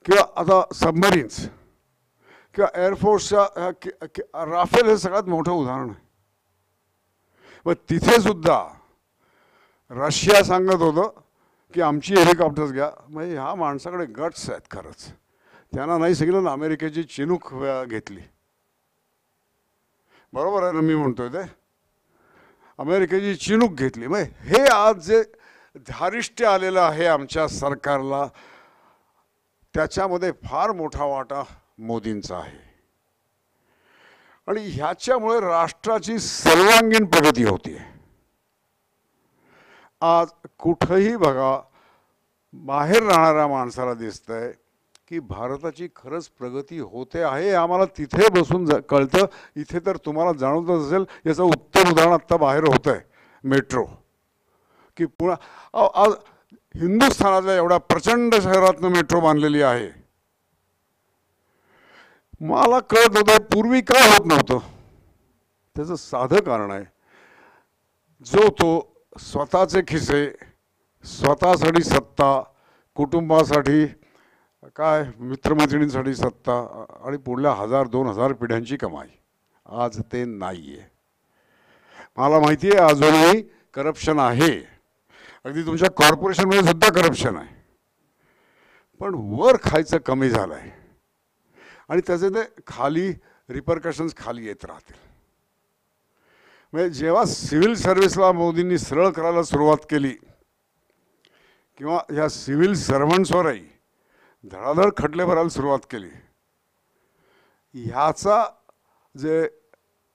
किंवा आता सबमरीन्स किंवा एअरफोर्सच्या राफेल हे सगळ्यात मोठं उदाहरण आहे मग तिथेसुद्धा रशिया सांगत होतं की आमची हेलिकॉप्टर्स घ्या म्हणजे ह्या माणसाकडे गट्स आहेत खरंच त्यांना नाही सांगितलं ना अमेरिकेची चिनूक घेतली बरोबर आहे ना मी म्हणतोय ते अमेरिकेची चिनूक घेतली मग हे आज जे धारिष्ट्य आलेलं आहे आमच्या सरकारला त्याच्यामध्ये फार मोठा वाटा मोदींचा आहे आणि ह्याच्यामुळे राष्ट्राची सर्वांगीण प्रगती होती आज कुठंही बघा बाहेर राहणाऱ्या माणसाला दिसतंय की भारताची खरंच प्रगती होते आहे आम्हाला तिथे बसून कळतं इथे तर तुम्हाला जाणवतच असेल याचा उदाहरण आता बाहेर होत आहे मेट्रो की आज हिंदुस्थानातल्या एवढ्या प्रचंड शहरातनं मेट्रो बांधलेली आहे मला कळत नव्हतं पूर्वी काय होत नव्हतं त्याचं साधं कारण आहे जो तो स्वतःचे खिसे स्वतःसाठी सत्ता कुटुंबासाठी काय मित्रमैत्रिणींसाठी सत्ता आणि पुढल्या हजार दोन हजार पिढ्यांची कमाई आज ते नाहीये मला माहिती आहे अजूनही करप्शन आहे अगदी तुमच्या कॉर्पोरेशनमध्ये सुद्धा करप्शन आहे पण वर खायचं कमी झालं आहे आणि त्याचे ते खाली रिपरकशन्स खाली येत राहतील म्हणजे जेव्हा सिव्हिल सर्व्हिसला मोदींनी सरळ करायला सुरुवात केली किंवा या सिव्हिल सर्वंट्सवरही धडाधड खटले भरायला सुरुवात केली ह्याचा जे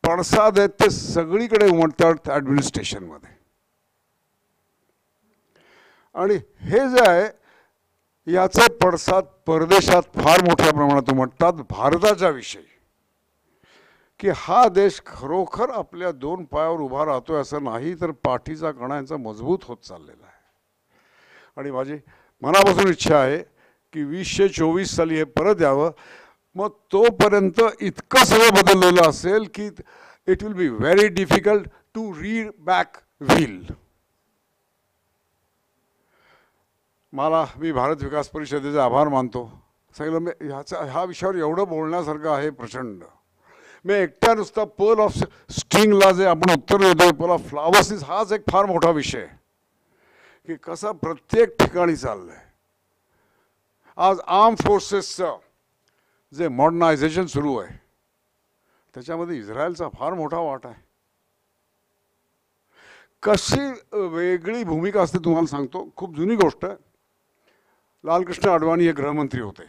पडसाद आहेत ते सगळीकडे उमटतात ॲडमिनिस्ट्रेशनमध्ये आणि हे जे आहे याचे पडसाद परदेशात फार मोठ्या प्रमाणात उमटतात भारताच्या विषयी की हा देश खरोखर आपल्या दोन पायावर उभा राहतोय असं नाही तर पाठीचा कणा यांचा मजबूत होत चाललेला आहे आणि माझी मनापासून इच्छा आहे की वीसशे चोवीस साली हे परत यावं मग तोपर्यंत इतकं सगळं बदललेलं असेल की it will be very difficult to read back wheel मला मी भारत विकास परिषदेचा आभार मानतो सगळं मी ह्याचा ह्या विषयावर एवढं बोलण्यासारखं आहे प्रचंड मी एकट्या नुसता पर्ल ऑफ स्ट्रिंगला जे आपण उत्तर देतो पर्ल ऑफ फ्लावर्स हाच एक फार मोठा विषय की कसा प्रत्येक ठिकाणी चाललं आहे आज आर्म फोर्सेसचं जे मॉडर्नायझेशन सुरू आहे त्याच्यामध्ये इस्रायलचा फार मोठा वाटा आहे कशी वेगळी भूमिका असते तुम्हाला सांगतो खूप जुनी गोष्ट आहे लालकृष्ण अडवाणी हे गृहमंत्री होते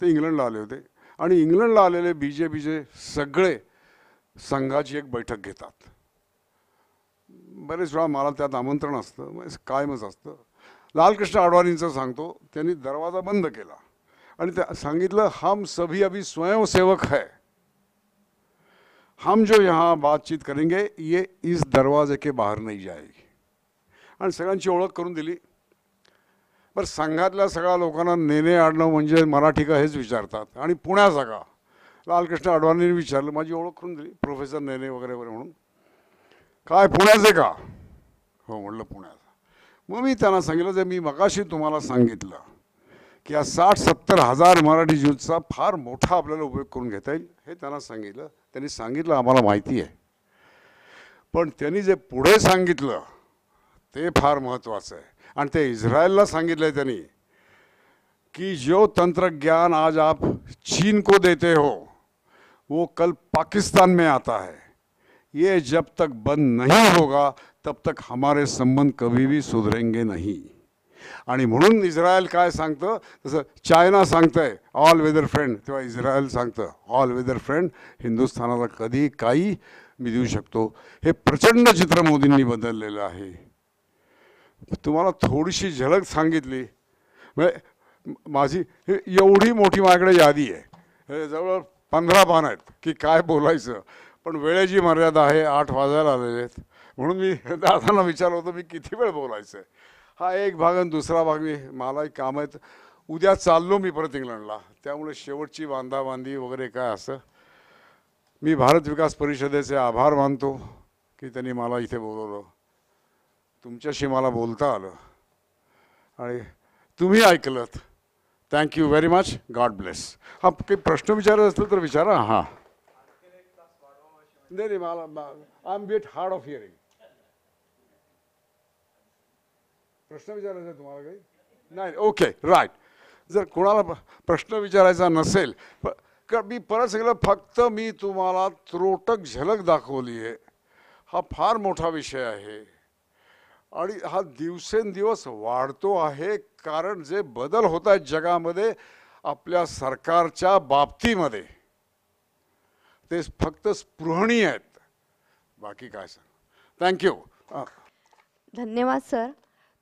ते इंग्लंडला आले होते आणि इंग्लंडला आलेले बी जे बीजे सगळे संघाची एक बैठक घेतात बरेच वेळा मला त्यात आमंत्रण असतं कायमच असतं लालकृष्ण अडवाणींचं सांगतो त्यांनी दरवाजा बंद केला आणि त्या सांगितलं हम सभी अभी स्वयंसेवक है हम जो यहाँ बातचीत करेंगे ये इस दरवाजे के बाहेर नाही जाय आणि सगळ्यांची ओळख करून दिली बरं संघातल्या सगळ्या लोकांना नेणे आडणं म्हणजे मराठी का हेच विचारतात आणि पुण्याचा का लालकृष्ण अडवाणींनी विचारलं माझी ओळख करून दिली प्रोफेसर नेने वगैरे वगैरे म्हणून काय पुण्याचे का हो म्हटलं पुण्याचं मग मी त्यांना सांगितलं जे मी मगाशी तुम्हाला सांगितलं की या साठ सत्तर हजार मराठी ज्यूजचा फार मोठा आपल्याला उपयोग करून घेता येईल हे त्यांना सांगितलं त्यांनी सांगितलं आम्हाला माहिती आहे पण त्यांनी जे पुढे सांगितलं ते फार महत्त्वाचं आहे आणि ते इस्रायलला सांगितलं आहे त्यांनी की जो तंत्रज्ञान आज आप चीन को देते हो वो कल पाकिस्तान में आता है ये जब तक बंद नहीं होगा तब तक हमारे संबंध कभी भी सुधरेंगे नहीं आणि म्हणून इस्रायल काय सांगतं तसं चायना सांगतंय ऑल वेदर फ्रेंड तेव्हा इस्रायल सांगतं ऑल वेदर फ्रेंड हिंदुस्थानाला कधी काही मी देऊ शकतो हे प्रचंड चित्र मोदींनी बदललेलं आहे तुम्हाला थोडीशी झलक सांगितली म्हणजे माझी एवढी मोठी माझ्याकडे यादी आहे जवळ पंधरा पान आहेत की काय बोलायचं पण वेळेची मर्यादा आहे आठ वाजायला आलेले आहेत म्हणून मी दादांना विचारलं होतं मी किती वेळ बोलायचं आहे हा एक भाग आणि दुसरा भाग मी मला एक काम आहेत उद्या चाललो मी परत इंग्लंडला त्यामुळे शेवटची बांधाबांधी वगैरे काय असं मी भारत विकास परिषदेचे आभार मानतो की त्यांनी मला इथे बोलवलं तुमच्याशी मला बोलता आलं आणि तुम्ही ऐकलत thank you very much God bless हा काही प्रश्न विचारत असतील तर विचारा हां नाही नाही मला I am bit hard of hearing प्रश्न विचारायचा तुम्हाला काही नाही ओके राईट जर कोणाला प्रश्न विचारायचा नसेल पण मी परत सगळं फक्त मी तुम्हाला त्रोटक झलक दाखवली आहे हा फार मोठा विषय आहे आणि हा दिवसेंदिवस वाढतो आहे कारण जे बदल होत आहेत जगामध्ये आपल्या सरकारच्या बाबतीमध्ये ते फक्त स्पृहणी आहेत बाकी काय सर थँक्यू धन्यवाद सर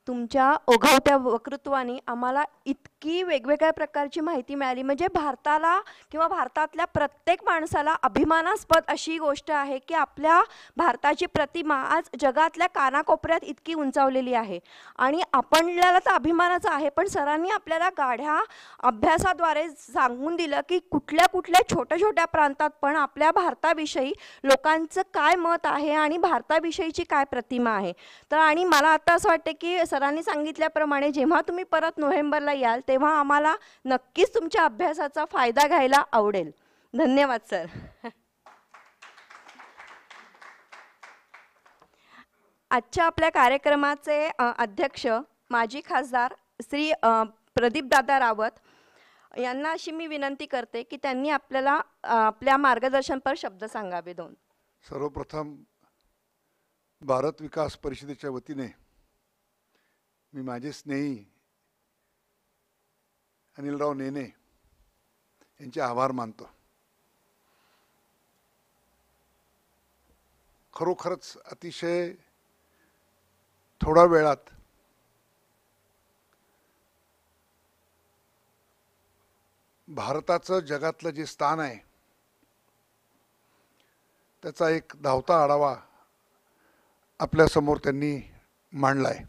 तुमच्या ओघवत्या वक्तृत्वाने आम्हाला इतकी वेगवेगळ्या प्रकारची माहिती मिळाली म्हणजे भारताला किंवा भारतातल्या प्रत्येक माणसाला अभिमानास्पद अशी गोष्ट आहे की आपल्या भारताची प्रतिमा आज जगातल्या कानाकोपऱ्यात इतकी उंचावलेली आहे आणि आपल्याला तर अभिमानाचं आहे पण सरांनी आपल्याला गाढ्या अभ्यासाद्वारे सांगून दिलं की कुठल्या कुठल्या छोट्या छोट्या प्रांतात पण आपल्या भारताविषयी लोकांचं काय मत आहे आणि भारताविषयीची काय प्रतिमा आहे तर आणि मला आता असं वाटतं की सरांनी सांगितल्याप्रमाणे जेव्हा तुम्ही परत नोव्हेंबरला याल तेव्हा आम्हाला नक्कीच तुमच्या अभ्यासाचा फायदा घ्यायला आवडेल धन्यवाद सर आजच्या आपल्या कार्यक्रमाचे अध्यक्ष माजी खासदार श्री प्रदीपदादा रावत यांना अशी मी विनंती करते की त्यांनी आपल्याला आपल्या मार्गदर्शनपर शब्द सांगावे दोन सर्वप्रथम भारत विकास परिषदेच्या वतीने मी माझे स्नेही अनिलराव नेने यांचे आभार मानतो खरोखरच अतिशय थोड्या वेळात भारताचं जगातलं जे स्थान आहे त्याचा एक धावता आढावा आपल्यासमोर त्यांनी मांडला आहे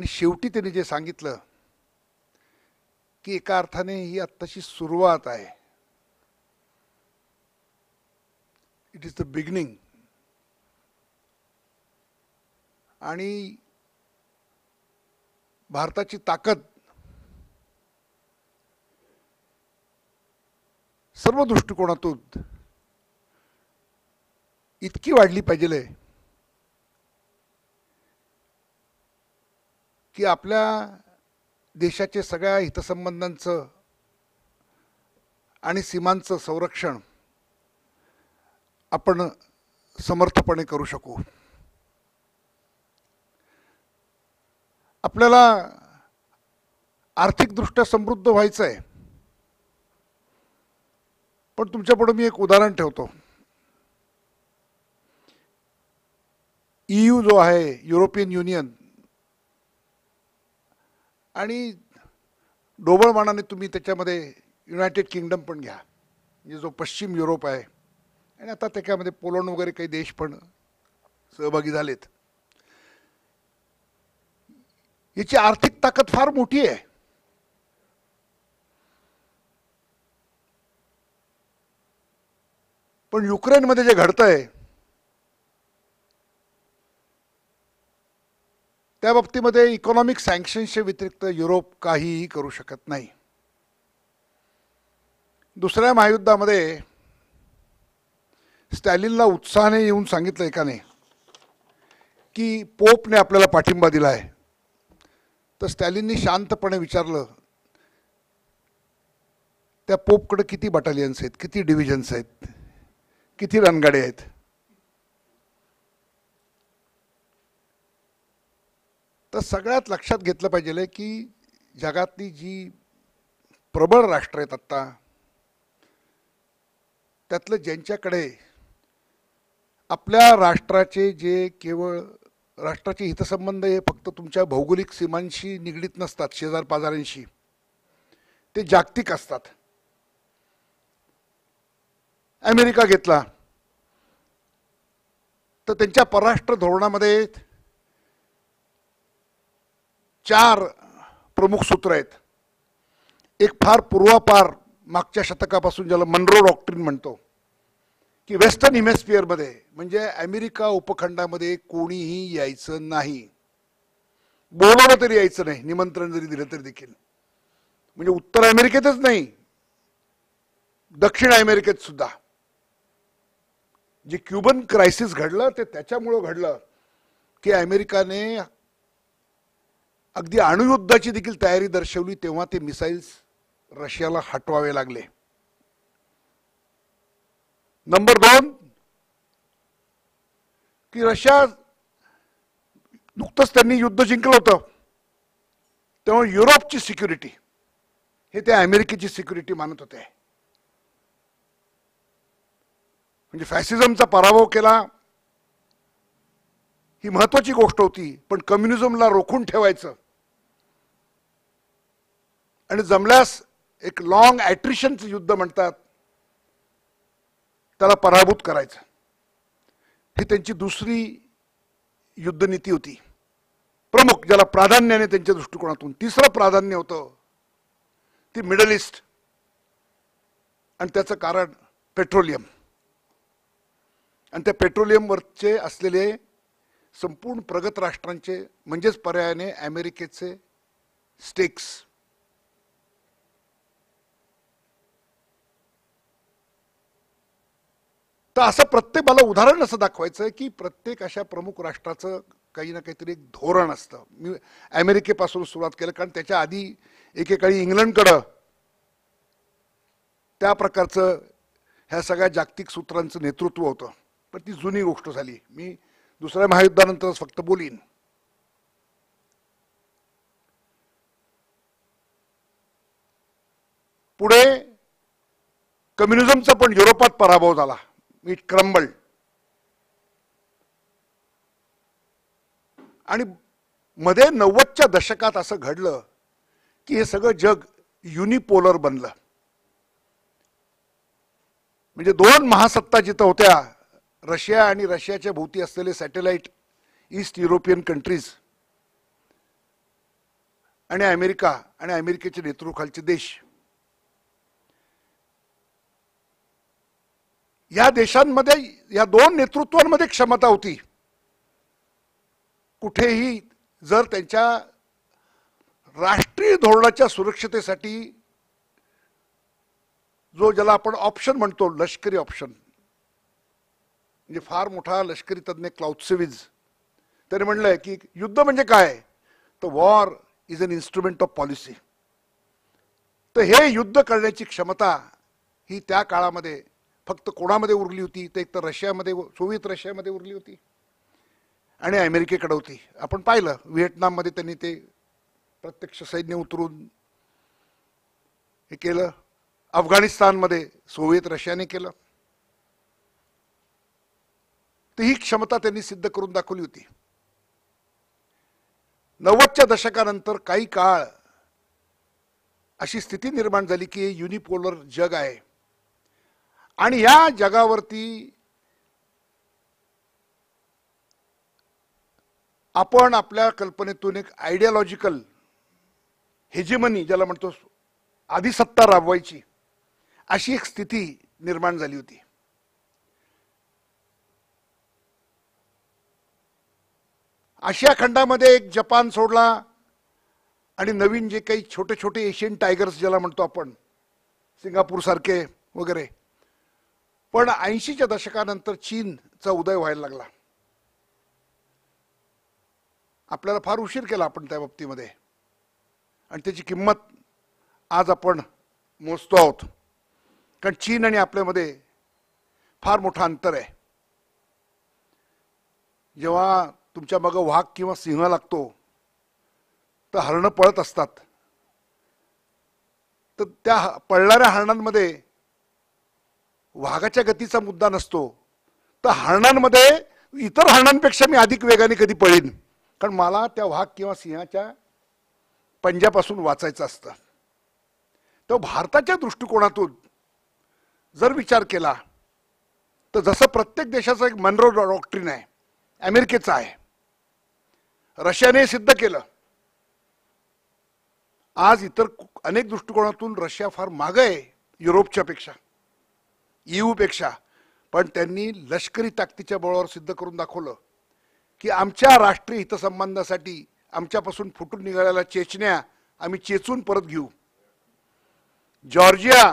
आणि शेवटी त्यांनी जे सांगितलं की एका अर्थाने ही आत्ताची सुरुवात आहे इट इज द बिगनिंग आणि भारताची ताकद सर्व दृष्टिकोनातून इतकी वाढली पाहिजे की आपल्या देशाचे सगळ्या हितसंबंधांचं आणि सीमांचं संरक्षण आपण समर्थपणे करू शकू आपल्याला आर्थिकदृष्ट्या समृद्ध व्हायचं आहे पण तुमच्यापुढे मी एक उदाहरण ठेवतो ईयू e जो आहे युरोपियन युनियन आणि ढोबळमानाने तुम्ही त्याच्यामध्ये युनायटेड किंगडम पण घ्या म्हणजे जो पश्चिम युरोप आहे आणि आता त्याच्यामध्ये पोलंड वगैरे काही देश पण सहभागी झालेत याची आर्थिक ताकद फार मोठी आहे पण युक्रेनमध्ये जे घडतंय त्या बाबतीमध्ये इकॉनॉमिक सँक्शनच्या व्यतिरिक्त युरोप काहीही करू शकत नाही दुसऱ्या महायुद्धामध्ये स्टॅलिनला उत्साहाने येऊन सांगितलं एकाने की पोपने आपल्याला पाठिंबा दिला आहे तर स्टॅलिननी शांतपणे विचारलं त्या पोपकडे किती बटालियन्स आहेत किती डिव्हिजन्स आहेत किती रणगाडे आहेत तर सगळ्यात लक्षात घेतलं पाहिजे की जगातली जी प्रबळ राष्ट्र आहेत आत्ता त्यातलं ज्यांच्याकडे आपल्या राष्ट्राचे जे केवळ राष्ट्राचे हितसंबंध हे फक्त तुमच्या भौगोलिक सीमांशी निगडीत नसतात शेजार पाजाऱ्यांशी ते जागतिक असतात अमेरिका घेतला तर त्यांच्या परराष्ट्र धोरणामध्ये चार प्रमुख सूत्र आहेत एक फार पूर्वापार मागच्या शतकापासून ज्याला मनरो डॉक्ट्रिन म्हणतो की वेस्टर्न हिमेस्फिअरमध्ये म्हणजे अमेरिका उपखंडामध्ये कोणीही यायचं नाही बोलवलं तरी यायचं नाही निमंत्रण जरी दिलं तरी देखील म्हणजे उत्तर अमेरिकेतच नाही दक्षिण अमेरिकेत सुद्धा जे क्युबन क्रायसिस घडलं ते त्याच्यामुळं घडलं की अमेरिकाने अगदी अणुयुद्धाची देखील तयारी दर्शवली तेव्हा ते मिसाईल्स रशियाला हटवावे लागले नंबर दोन की रशिया नुकतंच त्यांनी युद्ध जिंकलं होतं तेव्हा युरोपची सिक्युरिटी हे ते अमेरिकेची सिक्युरिटी मानत होते म्हणजे फॅसिझमचा पराभव केला ही महत्वाची गोष्ट होती पण कम्युनिझमला रोखून ठेवायचं आणि जमल्यास एक लॉंग ॲट्रिशनचं युद्ध म्हणतात त्याला पराभूत करायचं ही त्यांची दुसरी युद्धनीती होती प्रमुख ज्याला प्राधान्याने त्यांच्या दृष्टिकोनातून तिसरं प्राधान्य होतं ती मिडल ईस्ट आणि त्याचं कारण पेट्रोलियम आणि त्या पेट्रोलियमवरचे असलेले संपूर्ण प्रगत राष्ट्रांचे म्हणजेच पर्यायाने अमेरिकेचे स्टेक्स तर असं प्रत्येक मला उदाहरण असं दाखवायचं आहे की प्रत्येक अशा प्रमुख राष्ट्राचं काही ना काहीतरी एक धोरण असतं मी अमेरिकेपासून सुरुवात केलं कारण त्याच्या आधी एकेकाळी इंग्लंडकडं त्या प्रकारचं ह्या सगळ्या जागतिक सूत्रांचं नेतृत्व होतं पण ती जुनी गोष्ट झाली मी दुसऱ्या महायुद्धानंतरच फक्त बोलीन पुढे कम्युनिझमचा पण युरोपात पराभव झाला इट क्रम्बल. आणि मध्ये नव्वदच्या दशकात असं घडलं की हे सगळं जग युनिपोलर बनलं म्हणजे दोन महासत्ता जिथं होत्या रशिया आणि रशियाच्या भोवती असलेले सॅटेलाइट ईस्ट युरोपियन कंट्रीज आणि अमेरिका आणि अमेरिकेचे नेतृत्वाखालचे देश या देशांमध्ये या दोन नेतृत्वांमध्ये क्षमता होती कुठेही जर त्यांच्या राष्ट्रीय धोरणाच्या सुरक्षतेसाठी जो ज्याला आपण ऑप्शन म्हणतो लष्करी ऑप्शन म्हणजे फार मोठा लष्करी तज्ज्ञ क्लाउत्सेविज त्याने म्हणलंय की युद्ध म्हणजे काय तर war is an instrument of policy तर हे युद्ध करण्याची क्षमता ही त्या काळामध्ये फक्त कोणामध्ये उरली होती एक तर रशियामध्ये सोवियत रशियामध्ये उरली होती आणि अमेरिकेकडे होती आपण पाहिलं व्हिएटनाममध्ये त्यांनी ते प्रत्यक्ष सैन्य उतरून हे केलं अफगाणिस्तानमध्ये सोवियत रशियाने केलं ती ही क्षमता त्यांनी सिद्ध करून दाखवली होती नव्वदच्या दशकानंतर काही काळ अशी स्थिती निर्माण झाली की हे युनिपोलर जग आहे आणि या जगावरती आपण आपल्या कल्पनेतून एक आयडियालॉजिकल हेजेमनी ज्याला म्हणतो सत्ता राबवायची अशी एक स्थिती निर्माण झाली होती आशिया खंडामध्ये एक जपान सोडला आणि नवीन जे काही छोटे छोटे एशियन टायगर्स ज्याला म्हणतो आपण सिंगापूर सारखे वगैरे पण ऐंशीच्या दशकानंतर चीनचा उदय व्हायला लागला आपल्याला फार उशीर केला आपण त्या बाबतीमध्ये आणि त्याची किंमत आज आपण मोजतो आहोत कारण चीन आणि आपल्यामध्ये फार मोठं अंतर आहे जेव्हा तुमच्या मग वाघ किंवा सिंह लागतो तर हरणं पळत असतात तर त्या पळणाऱ्या हरणांमध्ये वाघाच्या गतीचा मुद्दा नसतो तर हरणांमध्ये इतर हरणांपेक्षा मी अधिक वेगाने कधी पळीन कारण मला त्या वाघ किंवा सिंहाच्या पंजापासून वाचायचं असतं तो भारताच्या दृष्टिकोनातून जर विचार केला तर जसं प्रत्येक देशाचं एक मनरो डॉक्ट्रीन आहे अमेरिकेचा आहे रशियाने सिद्ध केलं आज इतर अनेक दृष्टिकोनातून रशिया फार माग आहे युरोपच्या पेक्षा e पेक्षा पण त्यांनी लष्करी ताकदीच्या बळावर सिद्ध करून दाखवलं की आमच्या राष्ट्रीय हितसंबंधासाठी आमच्यापासून फुटून निघालेल्या चेचण्या आम्ही चेचून परत घेऊ जॉर्जिया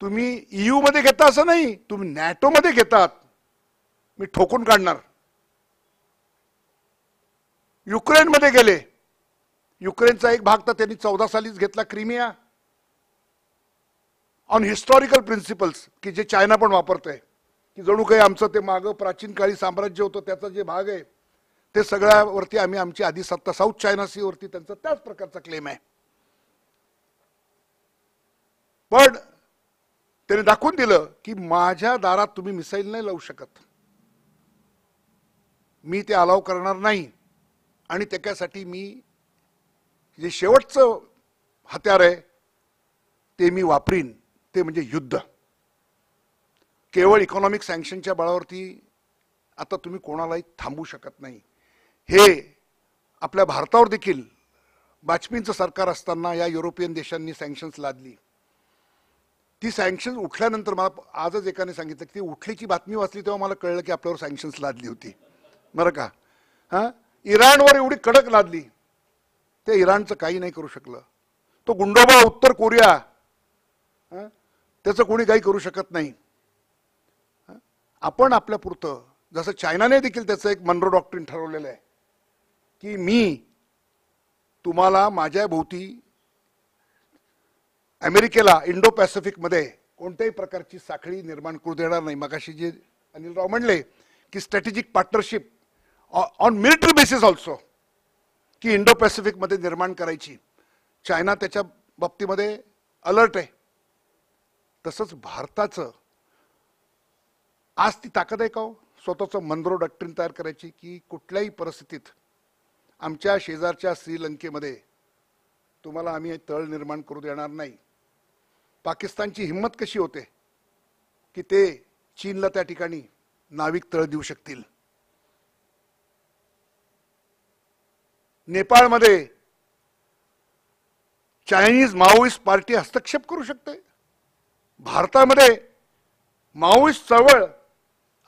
तुम्ही ईयू e मध्ये घेता असं नाही तुम्ही नॅटोमध्ये घेतात मी ठोकून काढणार युक्रेनमध्ये गेले युक्रेनचा एक भाग तर त्यांनी चौदा सालीच घेतला क्रिमिया ऑन हिस्टॉरिकल प्रिन्सिपल्स की जे चायना पण वापरतंय की जणू काही आमचं ते मागं प्राचीन काळी साम्राज्य होतं त्याचा जे भाग आहे ते सगळ्यावरती आम्ही आमची आधी सत्ता साऊथ चायना सीवरती त्यांचा त्याच प्रकारचा क्लेम आहे पण त्याने दाखवून दिलं की माझ्या दारात तुम्ही मिसाईल नाही लावू शकत मी ते अलाव करणार नाही आणि त्याच्यासाठी मी जे शेवटचं हत्यार आहे ते मी वापरीन ते म्हणजे युद्ध केवळ इकॉनॉमिक सँक्शनच्या बळावरती आता तुम्ही कोणालाही थांबू शकत नाही हे आपल्या भारतावर देखील वाजपेयींचं सरकार असताना या युरोपियन देशांनी सँक्शन्स लादली ती सँक्शन उठल्यानंतर मला आजच एकाने सांगितलं की ती उठलीची बातमी वाचली तेव्हा मला कळलं की आपल्यावर सँक्शन्स लादली होती बरं का हां इराणवर एवढी कडक लादली ते इराणचं काही नाही करू शकलं तो गुंडोबा उत्तर कोरिया त्याचं कोणी काही करू शकत नाही आपण आपल्या पुरतं जसं चायनाने देखील त्याचं एक मनरो डॉक्टरीन ठरवलेलं आहे की मी तुम्हाला माझ्या भोवती अमेरिकेला इंडो पॅसिफिकमध्ये कोणत्याही प्रकारची साखळी निर्माण करू देणार नाही मगाशी जे अनिल राव म्हणले की strategic partnership on military basis also की इंडो पॅसिफिकमध्ये निर्माण करायची चायना त्याच्या बाबतीमध्ये अलर्ट आहे तसंच भारताचं आज ती ताकद आहे का हो? स्वतःचं मंद्रो डॉक्ट्रीन तयार करायची की कुठल्याही परिस्थितीत आमच्या शेजारच्या श्रीलंकेमध्ये तुम्हाला आम्ही तळ निर्माण करू देणार नाही पाकिस्तानची हिंमत कशी होते की ते चीनला त्या ठिकाणी नाविक तळ देऊ शकतील नेपाळमध्ये चायनीज माओईस्ट पार्टी हस्तक्षेप करू शकते भारतामध्ये माओईस्ट चळवळ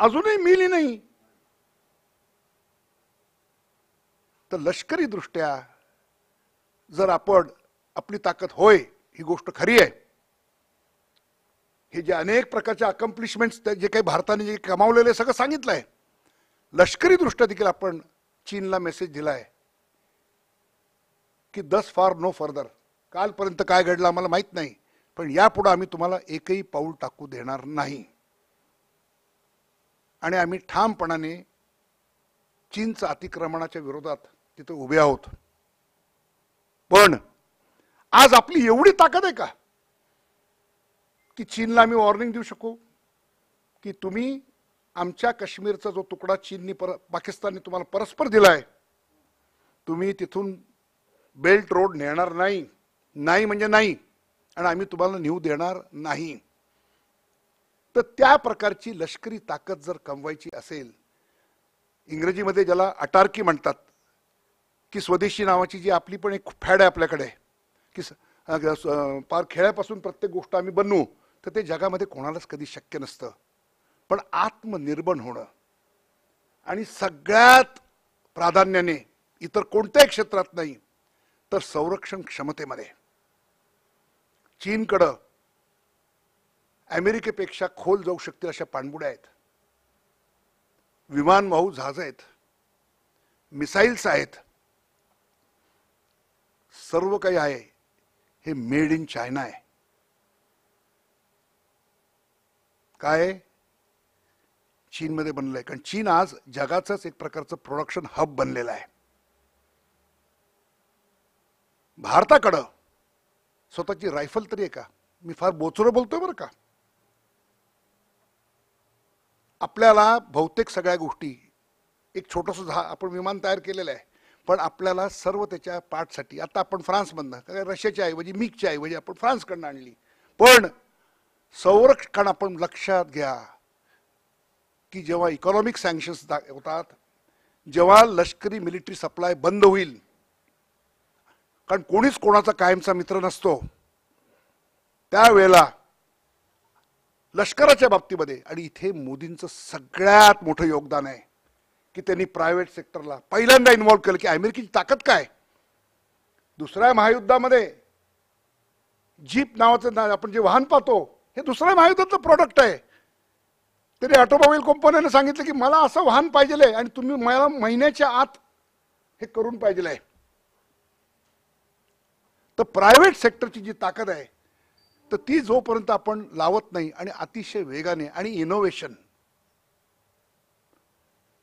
अजूनही मिली नाही तर लष्करी दृष्ट्या जर आपण आपली ताकद होय ही गोष्ट खरी आहे हे जे अनेक प्रकारचे अकम्प्लिशमेंट्स जे काही भारताने जे कमावलेले सगळं सांगितलं आहे लष्करी दृष्ट्या देखील आपण चीनला मेसेज दिला आहे की दस फार नो फर्दर कालपर्यंत काय घडलं आम्हाला माहीत नाही पण यापुढे आम्ही तुम्हाला एकही पाऊल टाकू देणार नाही आणि आम्ही ठामपणाने चीनचं अतिक्रमणाच्या विरोधात तिथे उभे आहोत पण आज आपली एवढी ताकद आहे का की चीनला आम्ही वॉर्निंग देऊ शकू की तुम्ही आमच्या काश्मीरचा जो तुकडा चीननी पर पाकिस्तानने तुम्हाला परस्पर दिला आहे तुम्ही तिथून बेल्ट रोड नेणार नाही नाही म्हणजे नाही आणि आम्ही तुम्हाला नेऊ देणार नाही तर त्या प्रकारची लष्करी ताकद जर कमवायची असेल इंग्रजीमध्ये ज्याला अटार्की म्हणतात की स्वदेशी नावाची जी आपली पण एक फॅड आहे आपल्याकडे की पार खेळ्यापासून प्रत्येक गोष्ट आम्ही बनवू तर ते जगामध्ये कोणालाच कधी शक्य नसतं पण आत्मनिर्भर होणं आणि सगळ्यात प्राधान्याने इतर कोणत्याही क्षेत्रात नाही तर संरक्षण क्षमतेमध्ये चीनकडं अमेरिकेपेक्षा खोल जाऊ शकतील अशा पाणबुड्या आहेत विमानवाहू जहाज आहेत मिसाईल्स आहेत सर्व काही आहे हे मेड इन चायना आहे काय चीनमध्ये बनलं आहे कारण चीन आज जगाचंच एक प्रकारचं प्रोडक्शन हब बनलेलं आहे भारताकडं स्वतःची रायफल तरी आहे का मी फार बोचरं बोलतोय बरं का आपल्याला बहुतेक सगळ्या गोष्टी एक छोटंसं झा आपण विमान तयार केलेलं आहे पण आपल्याला सर्व त्याच्या पाठसाठी आता आपण फ्रान्समधनं काय रशियाच्या ऐवजी मीकच्या ऐवजी आपण फ्रान्सकडनं आणली पण संरक्षण आपण लक्षात घ्या की जेव्हा इकॉनॉमिक सँक्शन्स होतात जेव्हा लष्करी मिलिटरी सप्लाय बंद होईल कारण कोणीच कोणाचा कायमचा मित्र नसतो त्यावेळेला लष्कराच्या बाबतीमध्ये आणि इथे मोदींचं सगळ्यात मोठं योगदान आहे की त्यांनी प्रायव्हेट सेक्टरला पहिल्यांदा इन्व्हॉल्व्ह केलं की अमेरिकेची ताकद काय दुसऱ्या महायुद्धामध्ये जीप नावाचं ना आपण जे वाहन पाहतो हे दुसऱ्या महायुद्धाचं प्रॉडक्ट आहे तरी ऑटोमोबाईल कंपन्याने सांगितलं की मला असं वाहन पाहिजे आणि तुम्ही मला महिन्याच्या आत हे करून पाहिजे आहे तर प्रायव्हेट सेक्टरची जी ताकद आहे तर ती जोपर्यंत आपण लावत नाही आणि अतिशय वेगाने आणि इनोव्हेशन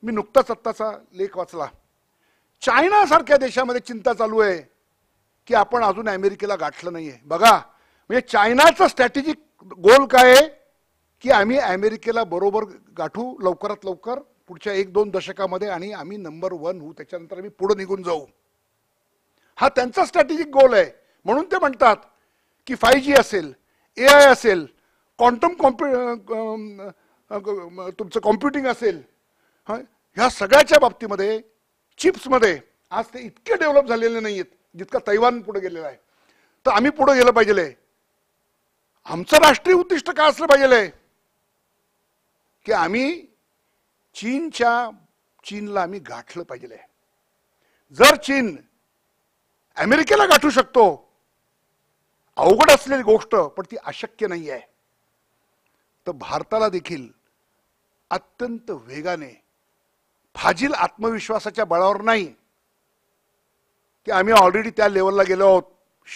मी नुकताच आत्ताचा लेख वाचला चायनासारख्या देशामध्ये चिंता चालू आहे की आपण अजून अमेरिकेला गाठलं नाहीये बघा म्हणजे चायनाचं स्ट्रॅटेजिक गोल काय आहे की आम्ही अमेरिकेला बरोबर गाठू लवकरात लवकर पुढच्या एक दोन दशकामध्ये आणि आम्ही नंबर वन होऊ त्याच्यानंतर आम्ही पुढे निघून जाऊ हा त्यांचा स्ट्रॅटेजिक गोल आहे म्हणून ते म्हणतात की फाय जी असेल ए आय असेल क्वांटम कॉम्प्यु तुमचं कॉम्प्युटिंग असेल ह्या सगळ्याच्या बाबतीमध्ये चिप्समध्ये आज ते इतके डेव्हलप झालेले नाही आहेत जितका तैवान पुढे गेलेला आहे तर आम्ही पुढे गेलं पाहिजे आमचं राष्ट्रीय उद्दिष्ट काय असलं पाहिजे की आम्ही चीनच्या चीनला आम्ही गाठलं पाहिजे जर चीन अमेरिकेला गाठू शकतो अवघड असलेली गोष्ट पण ती अशक्य नाही आहे तर भारताला देखील अत्यंत वेगाने फाजील आत्मविश्वासाच्या बळावर नाही की आम्ही ऑलरेडी त्या लेवलला गेलो आहोत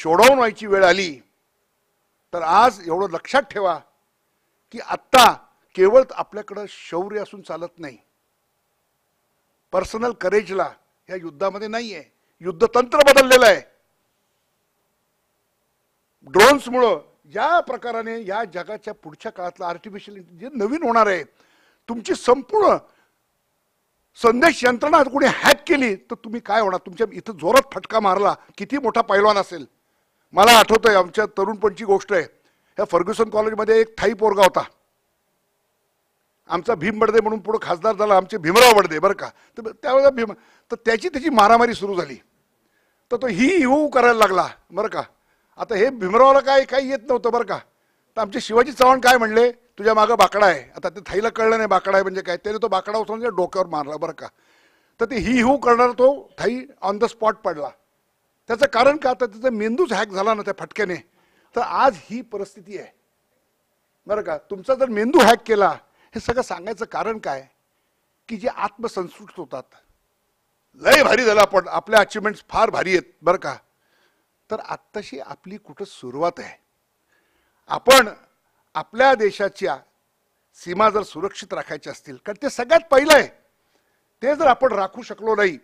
शोडावून व्हायची वेळ आली तर आज एवढं लक्षात ठेवा की आत्ता केवळ आपल्याकडं शौर्य असून चालत नाही पर्सनल करेजला ह्या युद्धामध्ये नाही आहे युद्धतंत्र बदललेलं आहे ड्रोन्समुळं या प्रकाराने या जगाच्या पुढच्या काळातला आर्टिफिशियल इंटेलिजन्स नवीन होणार आहे तुमची संपूर्ण संदेश यंत्रणा कोणी हॅक केली तर तुम्ही काय होणार तुमच्या इथं जोरात फटका मारला किती मोठा पैलवान असेल मला आठवतंय आमच्या तरुणपणची गोष्ट आहे ह्या फर्ग्युसन कॉलेजमध्ये एक थाई पोरगा होता आमचा भीम बडदे म्हणून पुढं खासदार झाला आमचे भीमराव बडदे बरं का तर त्यावेळेला भीम तर त्याची त्याची मारामारी सुरू झाली तर तो ही येऊ करायला लागला बरं का आता हे भीमरावला काय काही येत नव्हतं बरं का तर आमचे शिवाजी चव्हाण काय म्हणले तुझ्या मागं बाकडा आहे आता ते थाईला कळलं नाही बाकडा आहे म्हणजे काय त्याने तो बाकडा उचलून डोक्यावर मारला बरं का तर ते ही हू करणार तो थाई ऑन द स्पॉट पडला त्याचं कारण का तर त्याचा मेंदूच हॅक झाला ना त्या फटक्याने तर आज ही परिस्थिती आहे बरं का तुमचा जर मेंदू हॅक केला हे सगळं सांगायचं कारण काय की जे आत्मसंस्कृत होतात लय भारी झाला आपण आपल्या अचिव्हमेंट फार भारी आहेत बरं का तर आत्ताशी आपली कुठं सुरुवात आहे आपण आपल्या देशाच्या सीमा जर सुरक्षित राखायच्या असतील कारण ते सगळ्यात पहिलं आहे ते जर आपण राखू शकलो नाही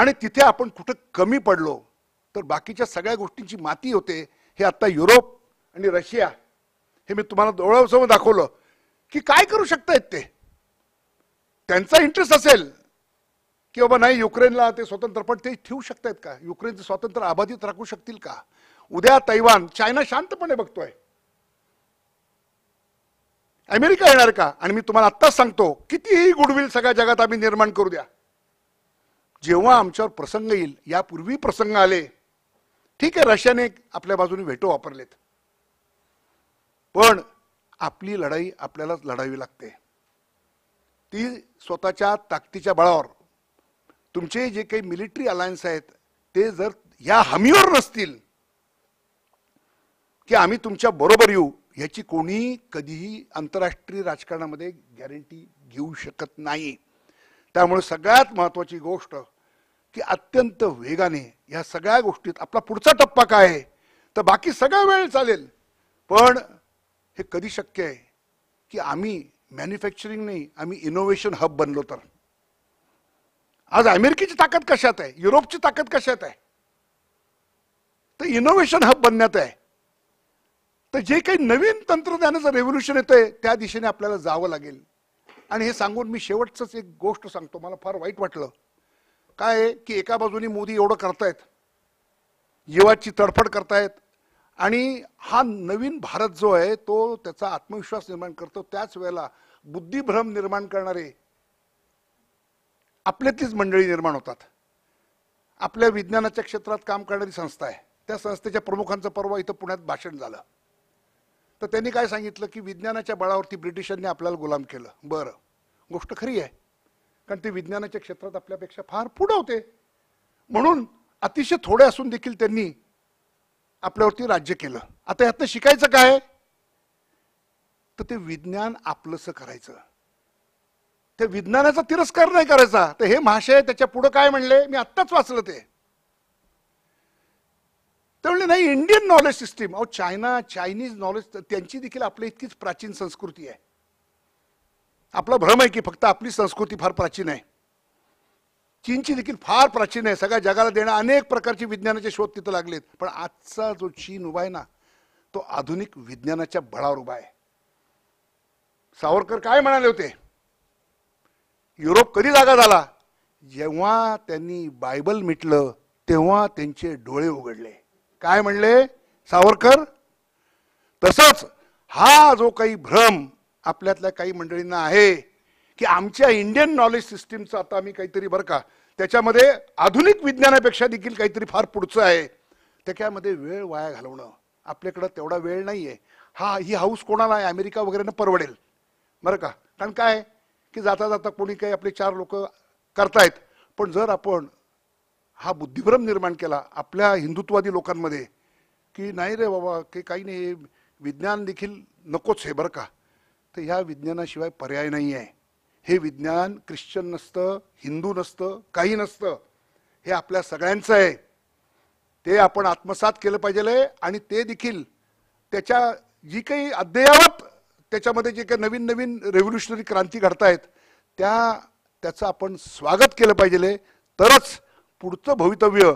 आणि तिथे आपण कुठं कमी पडलो तर बाकीच्या सगळ्या गोष्टींची माती होते हे आता युरोप आणि रशिया हे मी तुम्हाला डोळ्यासमोर दाखवलं की काय करू शकतायत ते त्यांचा इंटरेस्ट असेल की बाबा नाही युक्रेनला ते स्वतंत्र पण ते ठेवू शकतात का युक्रेनचं स्वातंत्र्य अबाधित राखू शकतील का उद्या तैवान चायना शांतपणे बघतोय अमेरिका येणार का आणि मी तुम्हाला आत्ताच सांगतो कितीही गुडविल सगळ्या जगात आम्ही निर्माण करू द्या जेव्हा आमच्यावर प्रसंग येईल यापूर्वी प्रसंग आले ठीक आहे रशियाने आपल्या बाजूने भेटो वापरलेत पण आपली लढाई आपल्यालाच लढावी लागते ती स्वतःच्या ताकदीच्या बळावर तुमचे जे काही मिलिटरी अलायन्स आहेत ते जर या हमीवर नसतील की आम्ही तुमच्या बरोबर येऊ ह्याची कोणीही कधीही आंतरराष्ट्रीय राजकारणामध्ये गॅरंटी घेऊ शकत नाही त्यामुळे सगळ्यात महत्वाची गोष्ट की अत्यंत वेगाने या सगळ्या गोष्टीत आपला पुढचा टप्पा काय आहे तर बाकी सगळा वेळ चालेल पण हे कधी शक्य आहे की आम्ही मॅन्युफॅक्चरिंग नाही आम्ही इनोव्हेशन हब बनलो तर आज अमेरिकेची ताकद कशात आहे युरोपची ताकद कशात आहे तर इनोव्हेशन हब बनण्यात आहे तर जे काही नवीन तंत्रज्ञानाचं रेव्होल्युशन येतंय त्या दिशेने आपल्याला जावं लागेल आणि हे सांगून मी शेवटचंच एक गोष्ट सांगतो मला फार वाईट वाटलं काय की एका बाजूने मोदी एवढं करतायत जीवाची तडफड करतायत आणि हा नवीन भारत जो आहे तो त्याचा आत्मविश्वास निर्माण करतो त्याच वेळेला बुद्धिभ्रम निर्माण करणारे आपल्यातलीच मंडळी निर्माण होतात आपल्या विज्ञानाच्या क्षेत्रात काम करणारी संस्था आहे त्या संस्थेच्या प्रमुखांचं परवा इथं पुण्यात भाषण झालं तर त्यांनी काय सांगितलं की विज्ञानाच्या बळावरती ब्रिटिशांनी आपल्याला गुलाम केलं बरं गोष्ट खरी आहे कारण ते विज्ञानाच्या क्षेत्रात आपल्यापेक्षा फार पुढं होते म्हणून अतिशय थोडे असून देखील त्यांनी आपल्यावरती राज्य केलं आता यातनं शिकायचं काय तर ते विज्ञान आपलंसं करायचं ते विज्ञानाचा तिरस्कार नाही करायचा तर हे महाशय त्याच्या पुढं काय म्हणले मी आत्ताच वाचलं ते म्हणले नाही इंडियन नॉलेज सिस्टीम अहो चायना चायनीज नॉलेज त्यांची देखील आपल्या इतकीच प्राचीन संस्कृती आहे आपला भ्रम आहे की फक्त आपली संस्कृती फार प्राचीन आहे चीनची देखील फार प्राचीन आहे सगळ्या जगाला देणं अनेक प्रकारची विज्ञानाचे शोध तिथं लागलेत पण आजचा जो चीन उभा आहे ना तो आधुनिक विज्ञानाच्या बळावर उभा आहे सावरकर काय म्हणाले होते युरोप कधी जागा झाला जेव्हा त्यांनी बायबल मिटलं तेव्हा त्यांचे डोळे उघडले काय म्हणले सावरकर तसंच हा जो काही भ्रम आपल्यातल्या काही मंडळींना आहे की आमच्या इंडियन नॉलेज सिस्टीमचं आता आम्ही काहीतरी बरं का त्याच्यामध्ये आधुनिक विज्ञानापेक्षा देखील काहीतरी फार पुढचं आहे त्याच्यामध्ये वेळ वाया घालवणं आपल्याकडं तेवढा वेळ नाही आहे हा ही हाऊस कोणाला आहे अमेरिका वगैरेनं परवडेल बरं का कारण काय की जाता जाता कोणी काही आपले चार लोक करतायत पण जर आपण हा बुद्धिभ्रम निर्माण केला आपल्या हिंदुत्वादी लोकांमध्ये की नाही रे बाबा की काही नाही विज्ञान देखील नकोच हे बरं का तर ह्या विज्ञानाशिवाय पर्याय नाही आहे हे विज्ञान ख्रिश्चन नसतं हिंदू नसतं काही नसतं हे आपल्या सगळ्यांचं आहे ते आपण आत्मसात केलं पाहिजे आणि ते देखील त्याच्या जी काही अद्ययावत त्याच्यामध्ये जे काही नवीन नवीन रेव्होल्युशनरी क्रांती घडतायत त्या त्याचं आपण स्वागत केलं पाहिजे तरच पुढचं भवितव्य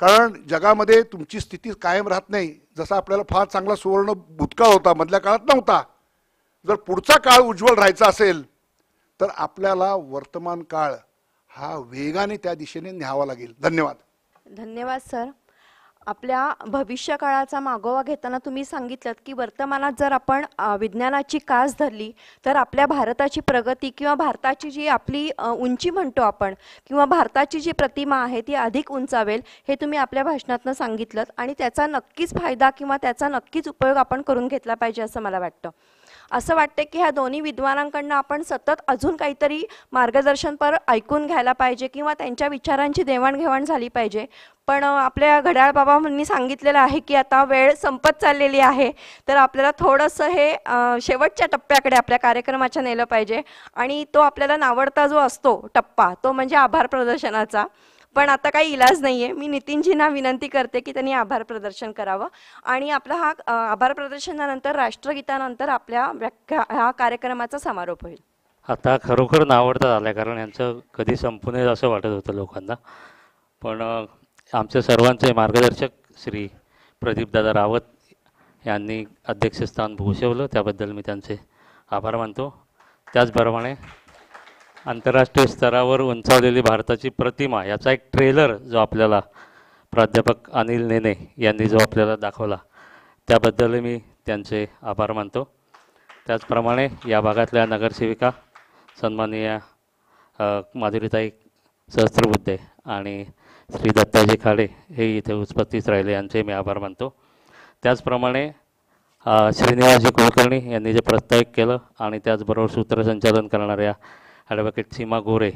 कारण जगामध्ये तुमची स्थिती कायम राहत नाही जसा आपल्याला फार चांगला सुवर्ण भूतकाळ होता मधल्या काळात नव्हता जर पुढचा काळ उज्ज्वल राहायचा असेल तर आपल्याला वर्तमान काळ हा वेगाने त्या दिशेने न्यावा लागेल धन्यवाद धन्यवाद सर आपल्या भविष्यकाळाचा मागोवा घेताना तुम्ही सांगितलं की वर्तमानात जर आपण विज्ञानाची कास धरली तर आपल्या भारताची प्रगती किंवा भारताची जी आपली उंची म्हणतो आपण किंवा भारताची जी प्रतिमा आहे ती अधिक उंचावेल हे तुम्ही आपल्या भाषणातनं सांगितलं आणि त्याचा नक्कीच फायदा किंवा त्याचा नक्कीच उपयोग आपण करून घेतला पाहिजे असं मला वाटतं असं वाटतं की ह्या दोन्ही विद्वानांकडनं आपण सतत अजून काहीतरी मार्गदर्शनपर ऐकून घ्यायला पाहिजे किंवा त्यांच्या विचारांची देवाणघेवाण झाली पाहिजे पण आपल्या घड्याळ बाबांनी सांगितलेलं आहे की आता वेळ संपत चाललेली आहे तर आपल्याला थोडंसं हे शेवटच्या टप्प्याकडे आपल्या कार्यक्रमाच्या नेलं पाहिजे आणि तो आपल्याला नावडता जो असतो टप्पा तो म्हणजे आभार प्रदर्शनाचा पण आता काही इलाज नाहीये मी नितीनजींना विनंती करते की त्यांनी आभार प्रदर्शन करावं आणि आपला हा आभार प्रदर्शनानंतर राष्ट्रगीतानंतर आपल्या व्याख्या हा कार्यक्रमाचा समारोप होईल आता खरोखर नावडता झालं आहे कारण यांचं कधी संपू नये असं वाटत होतं लोकांना पण आमचे सर्वांचे मार्गदर्शक श्री प्रदीपदादा रावत यांनी अध्यक्षस्थान भूषवलं त्याबद्दल मी त्यांचे आभार मानतो त्याचप्रमाणे आंतरराष्ट्रीय स्तरावर उंचावलेली भारताची प्रतिमा याचा एक ट्रेलर जो आपल्याला प्राध्यापक अनिल नेने यांनी जो आपल्याला दाखवला त्याबद्दल मी त्यांचे आभार मानतो त्याचप्रमाणे या भागातल्या नगरसेविका सन्माननीय माधुरीताई सहस्त्रबुद्धे आणि श्री दत्ताजी खाडे हे इथे उपस्थित राहिले यांचे मी आभार मानतो त्याचप्रमाणे श्रीनिवासजी कुलकर्णी यांनी जे प्रस्तावित केलं आणि त्याचबरोबर सूत्रसंचालन करणाऱ्या ॲडव्होकेट सीमा गोरे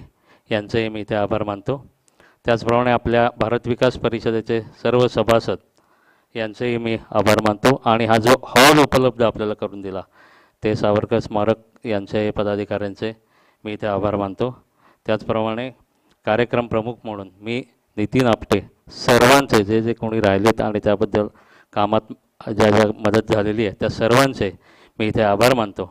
यांचंही मी इथे आभार मानतो त्याचप्रमाणे आपल्या भारत विकास परिषदेचे सर्व सभासद यांचेही मी आभार मानतो आणि हा जो हॉल उपलब्ध आपल्याला करून दिला ते सावरकर स्मारक यांचे पदाधिकाऱ्यांचे मी इथे आभार मानतो त्याचप्रमाणे कार्यक्रम प्रमुख म्हणून मी नितीन आपटे सर्वांचे जे जे कोणी राहिलेत आणि त्याबद्दल कामात ज्या ज्या मदत झालेली आहे त्या सर्वांचे मी इथे आभार मानतो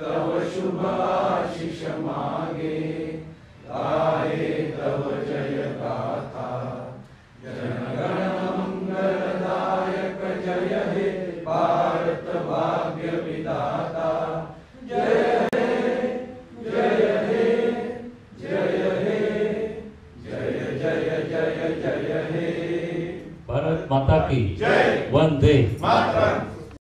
तव शुभाशिष मागे गाये तव जय गाथा जनगण मंगलदायक जय हे भारत भाग्य विदाता जय जय हे भारत माता की जय वंदे मातरम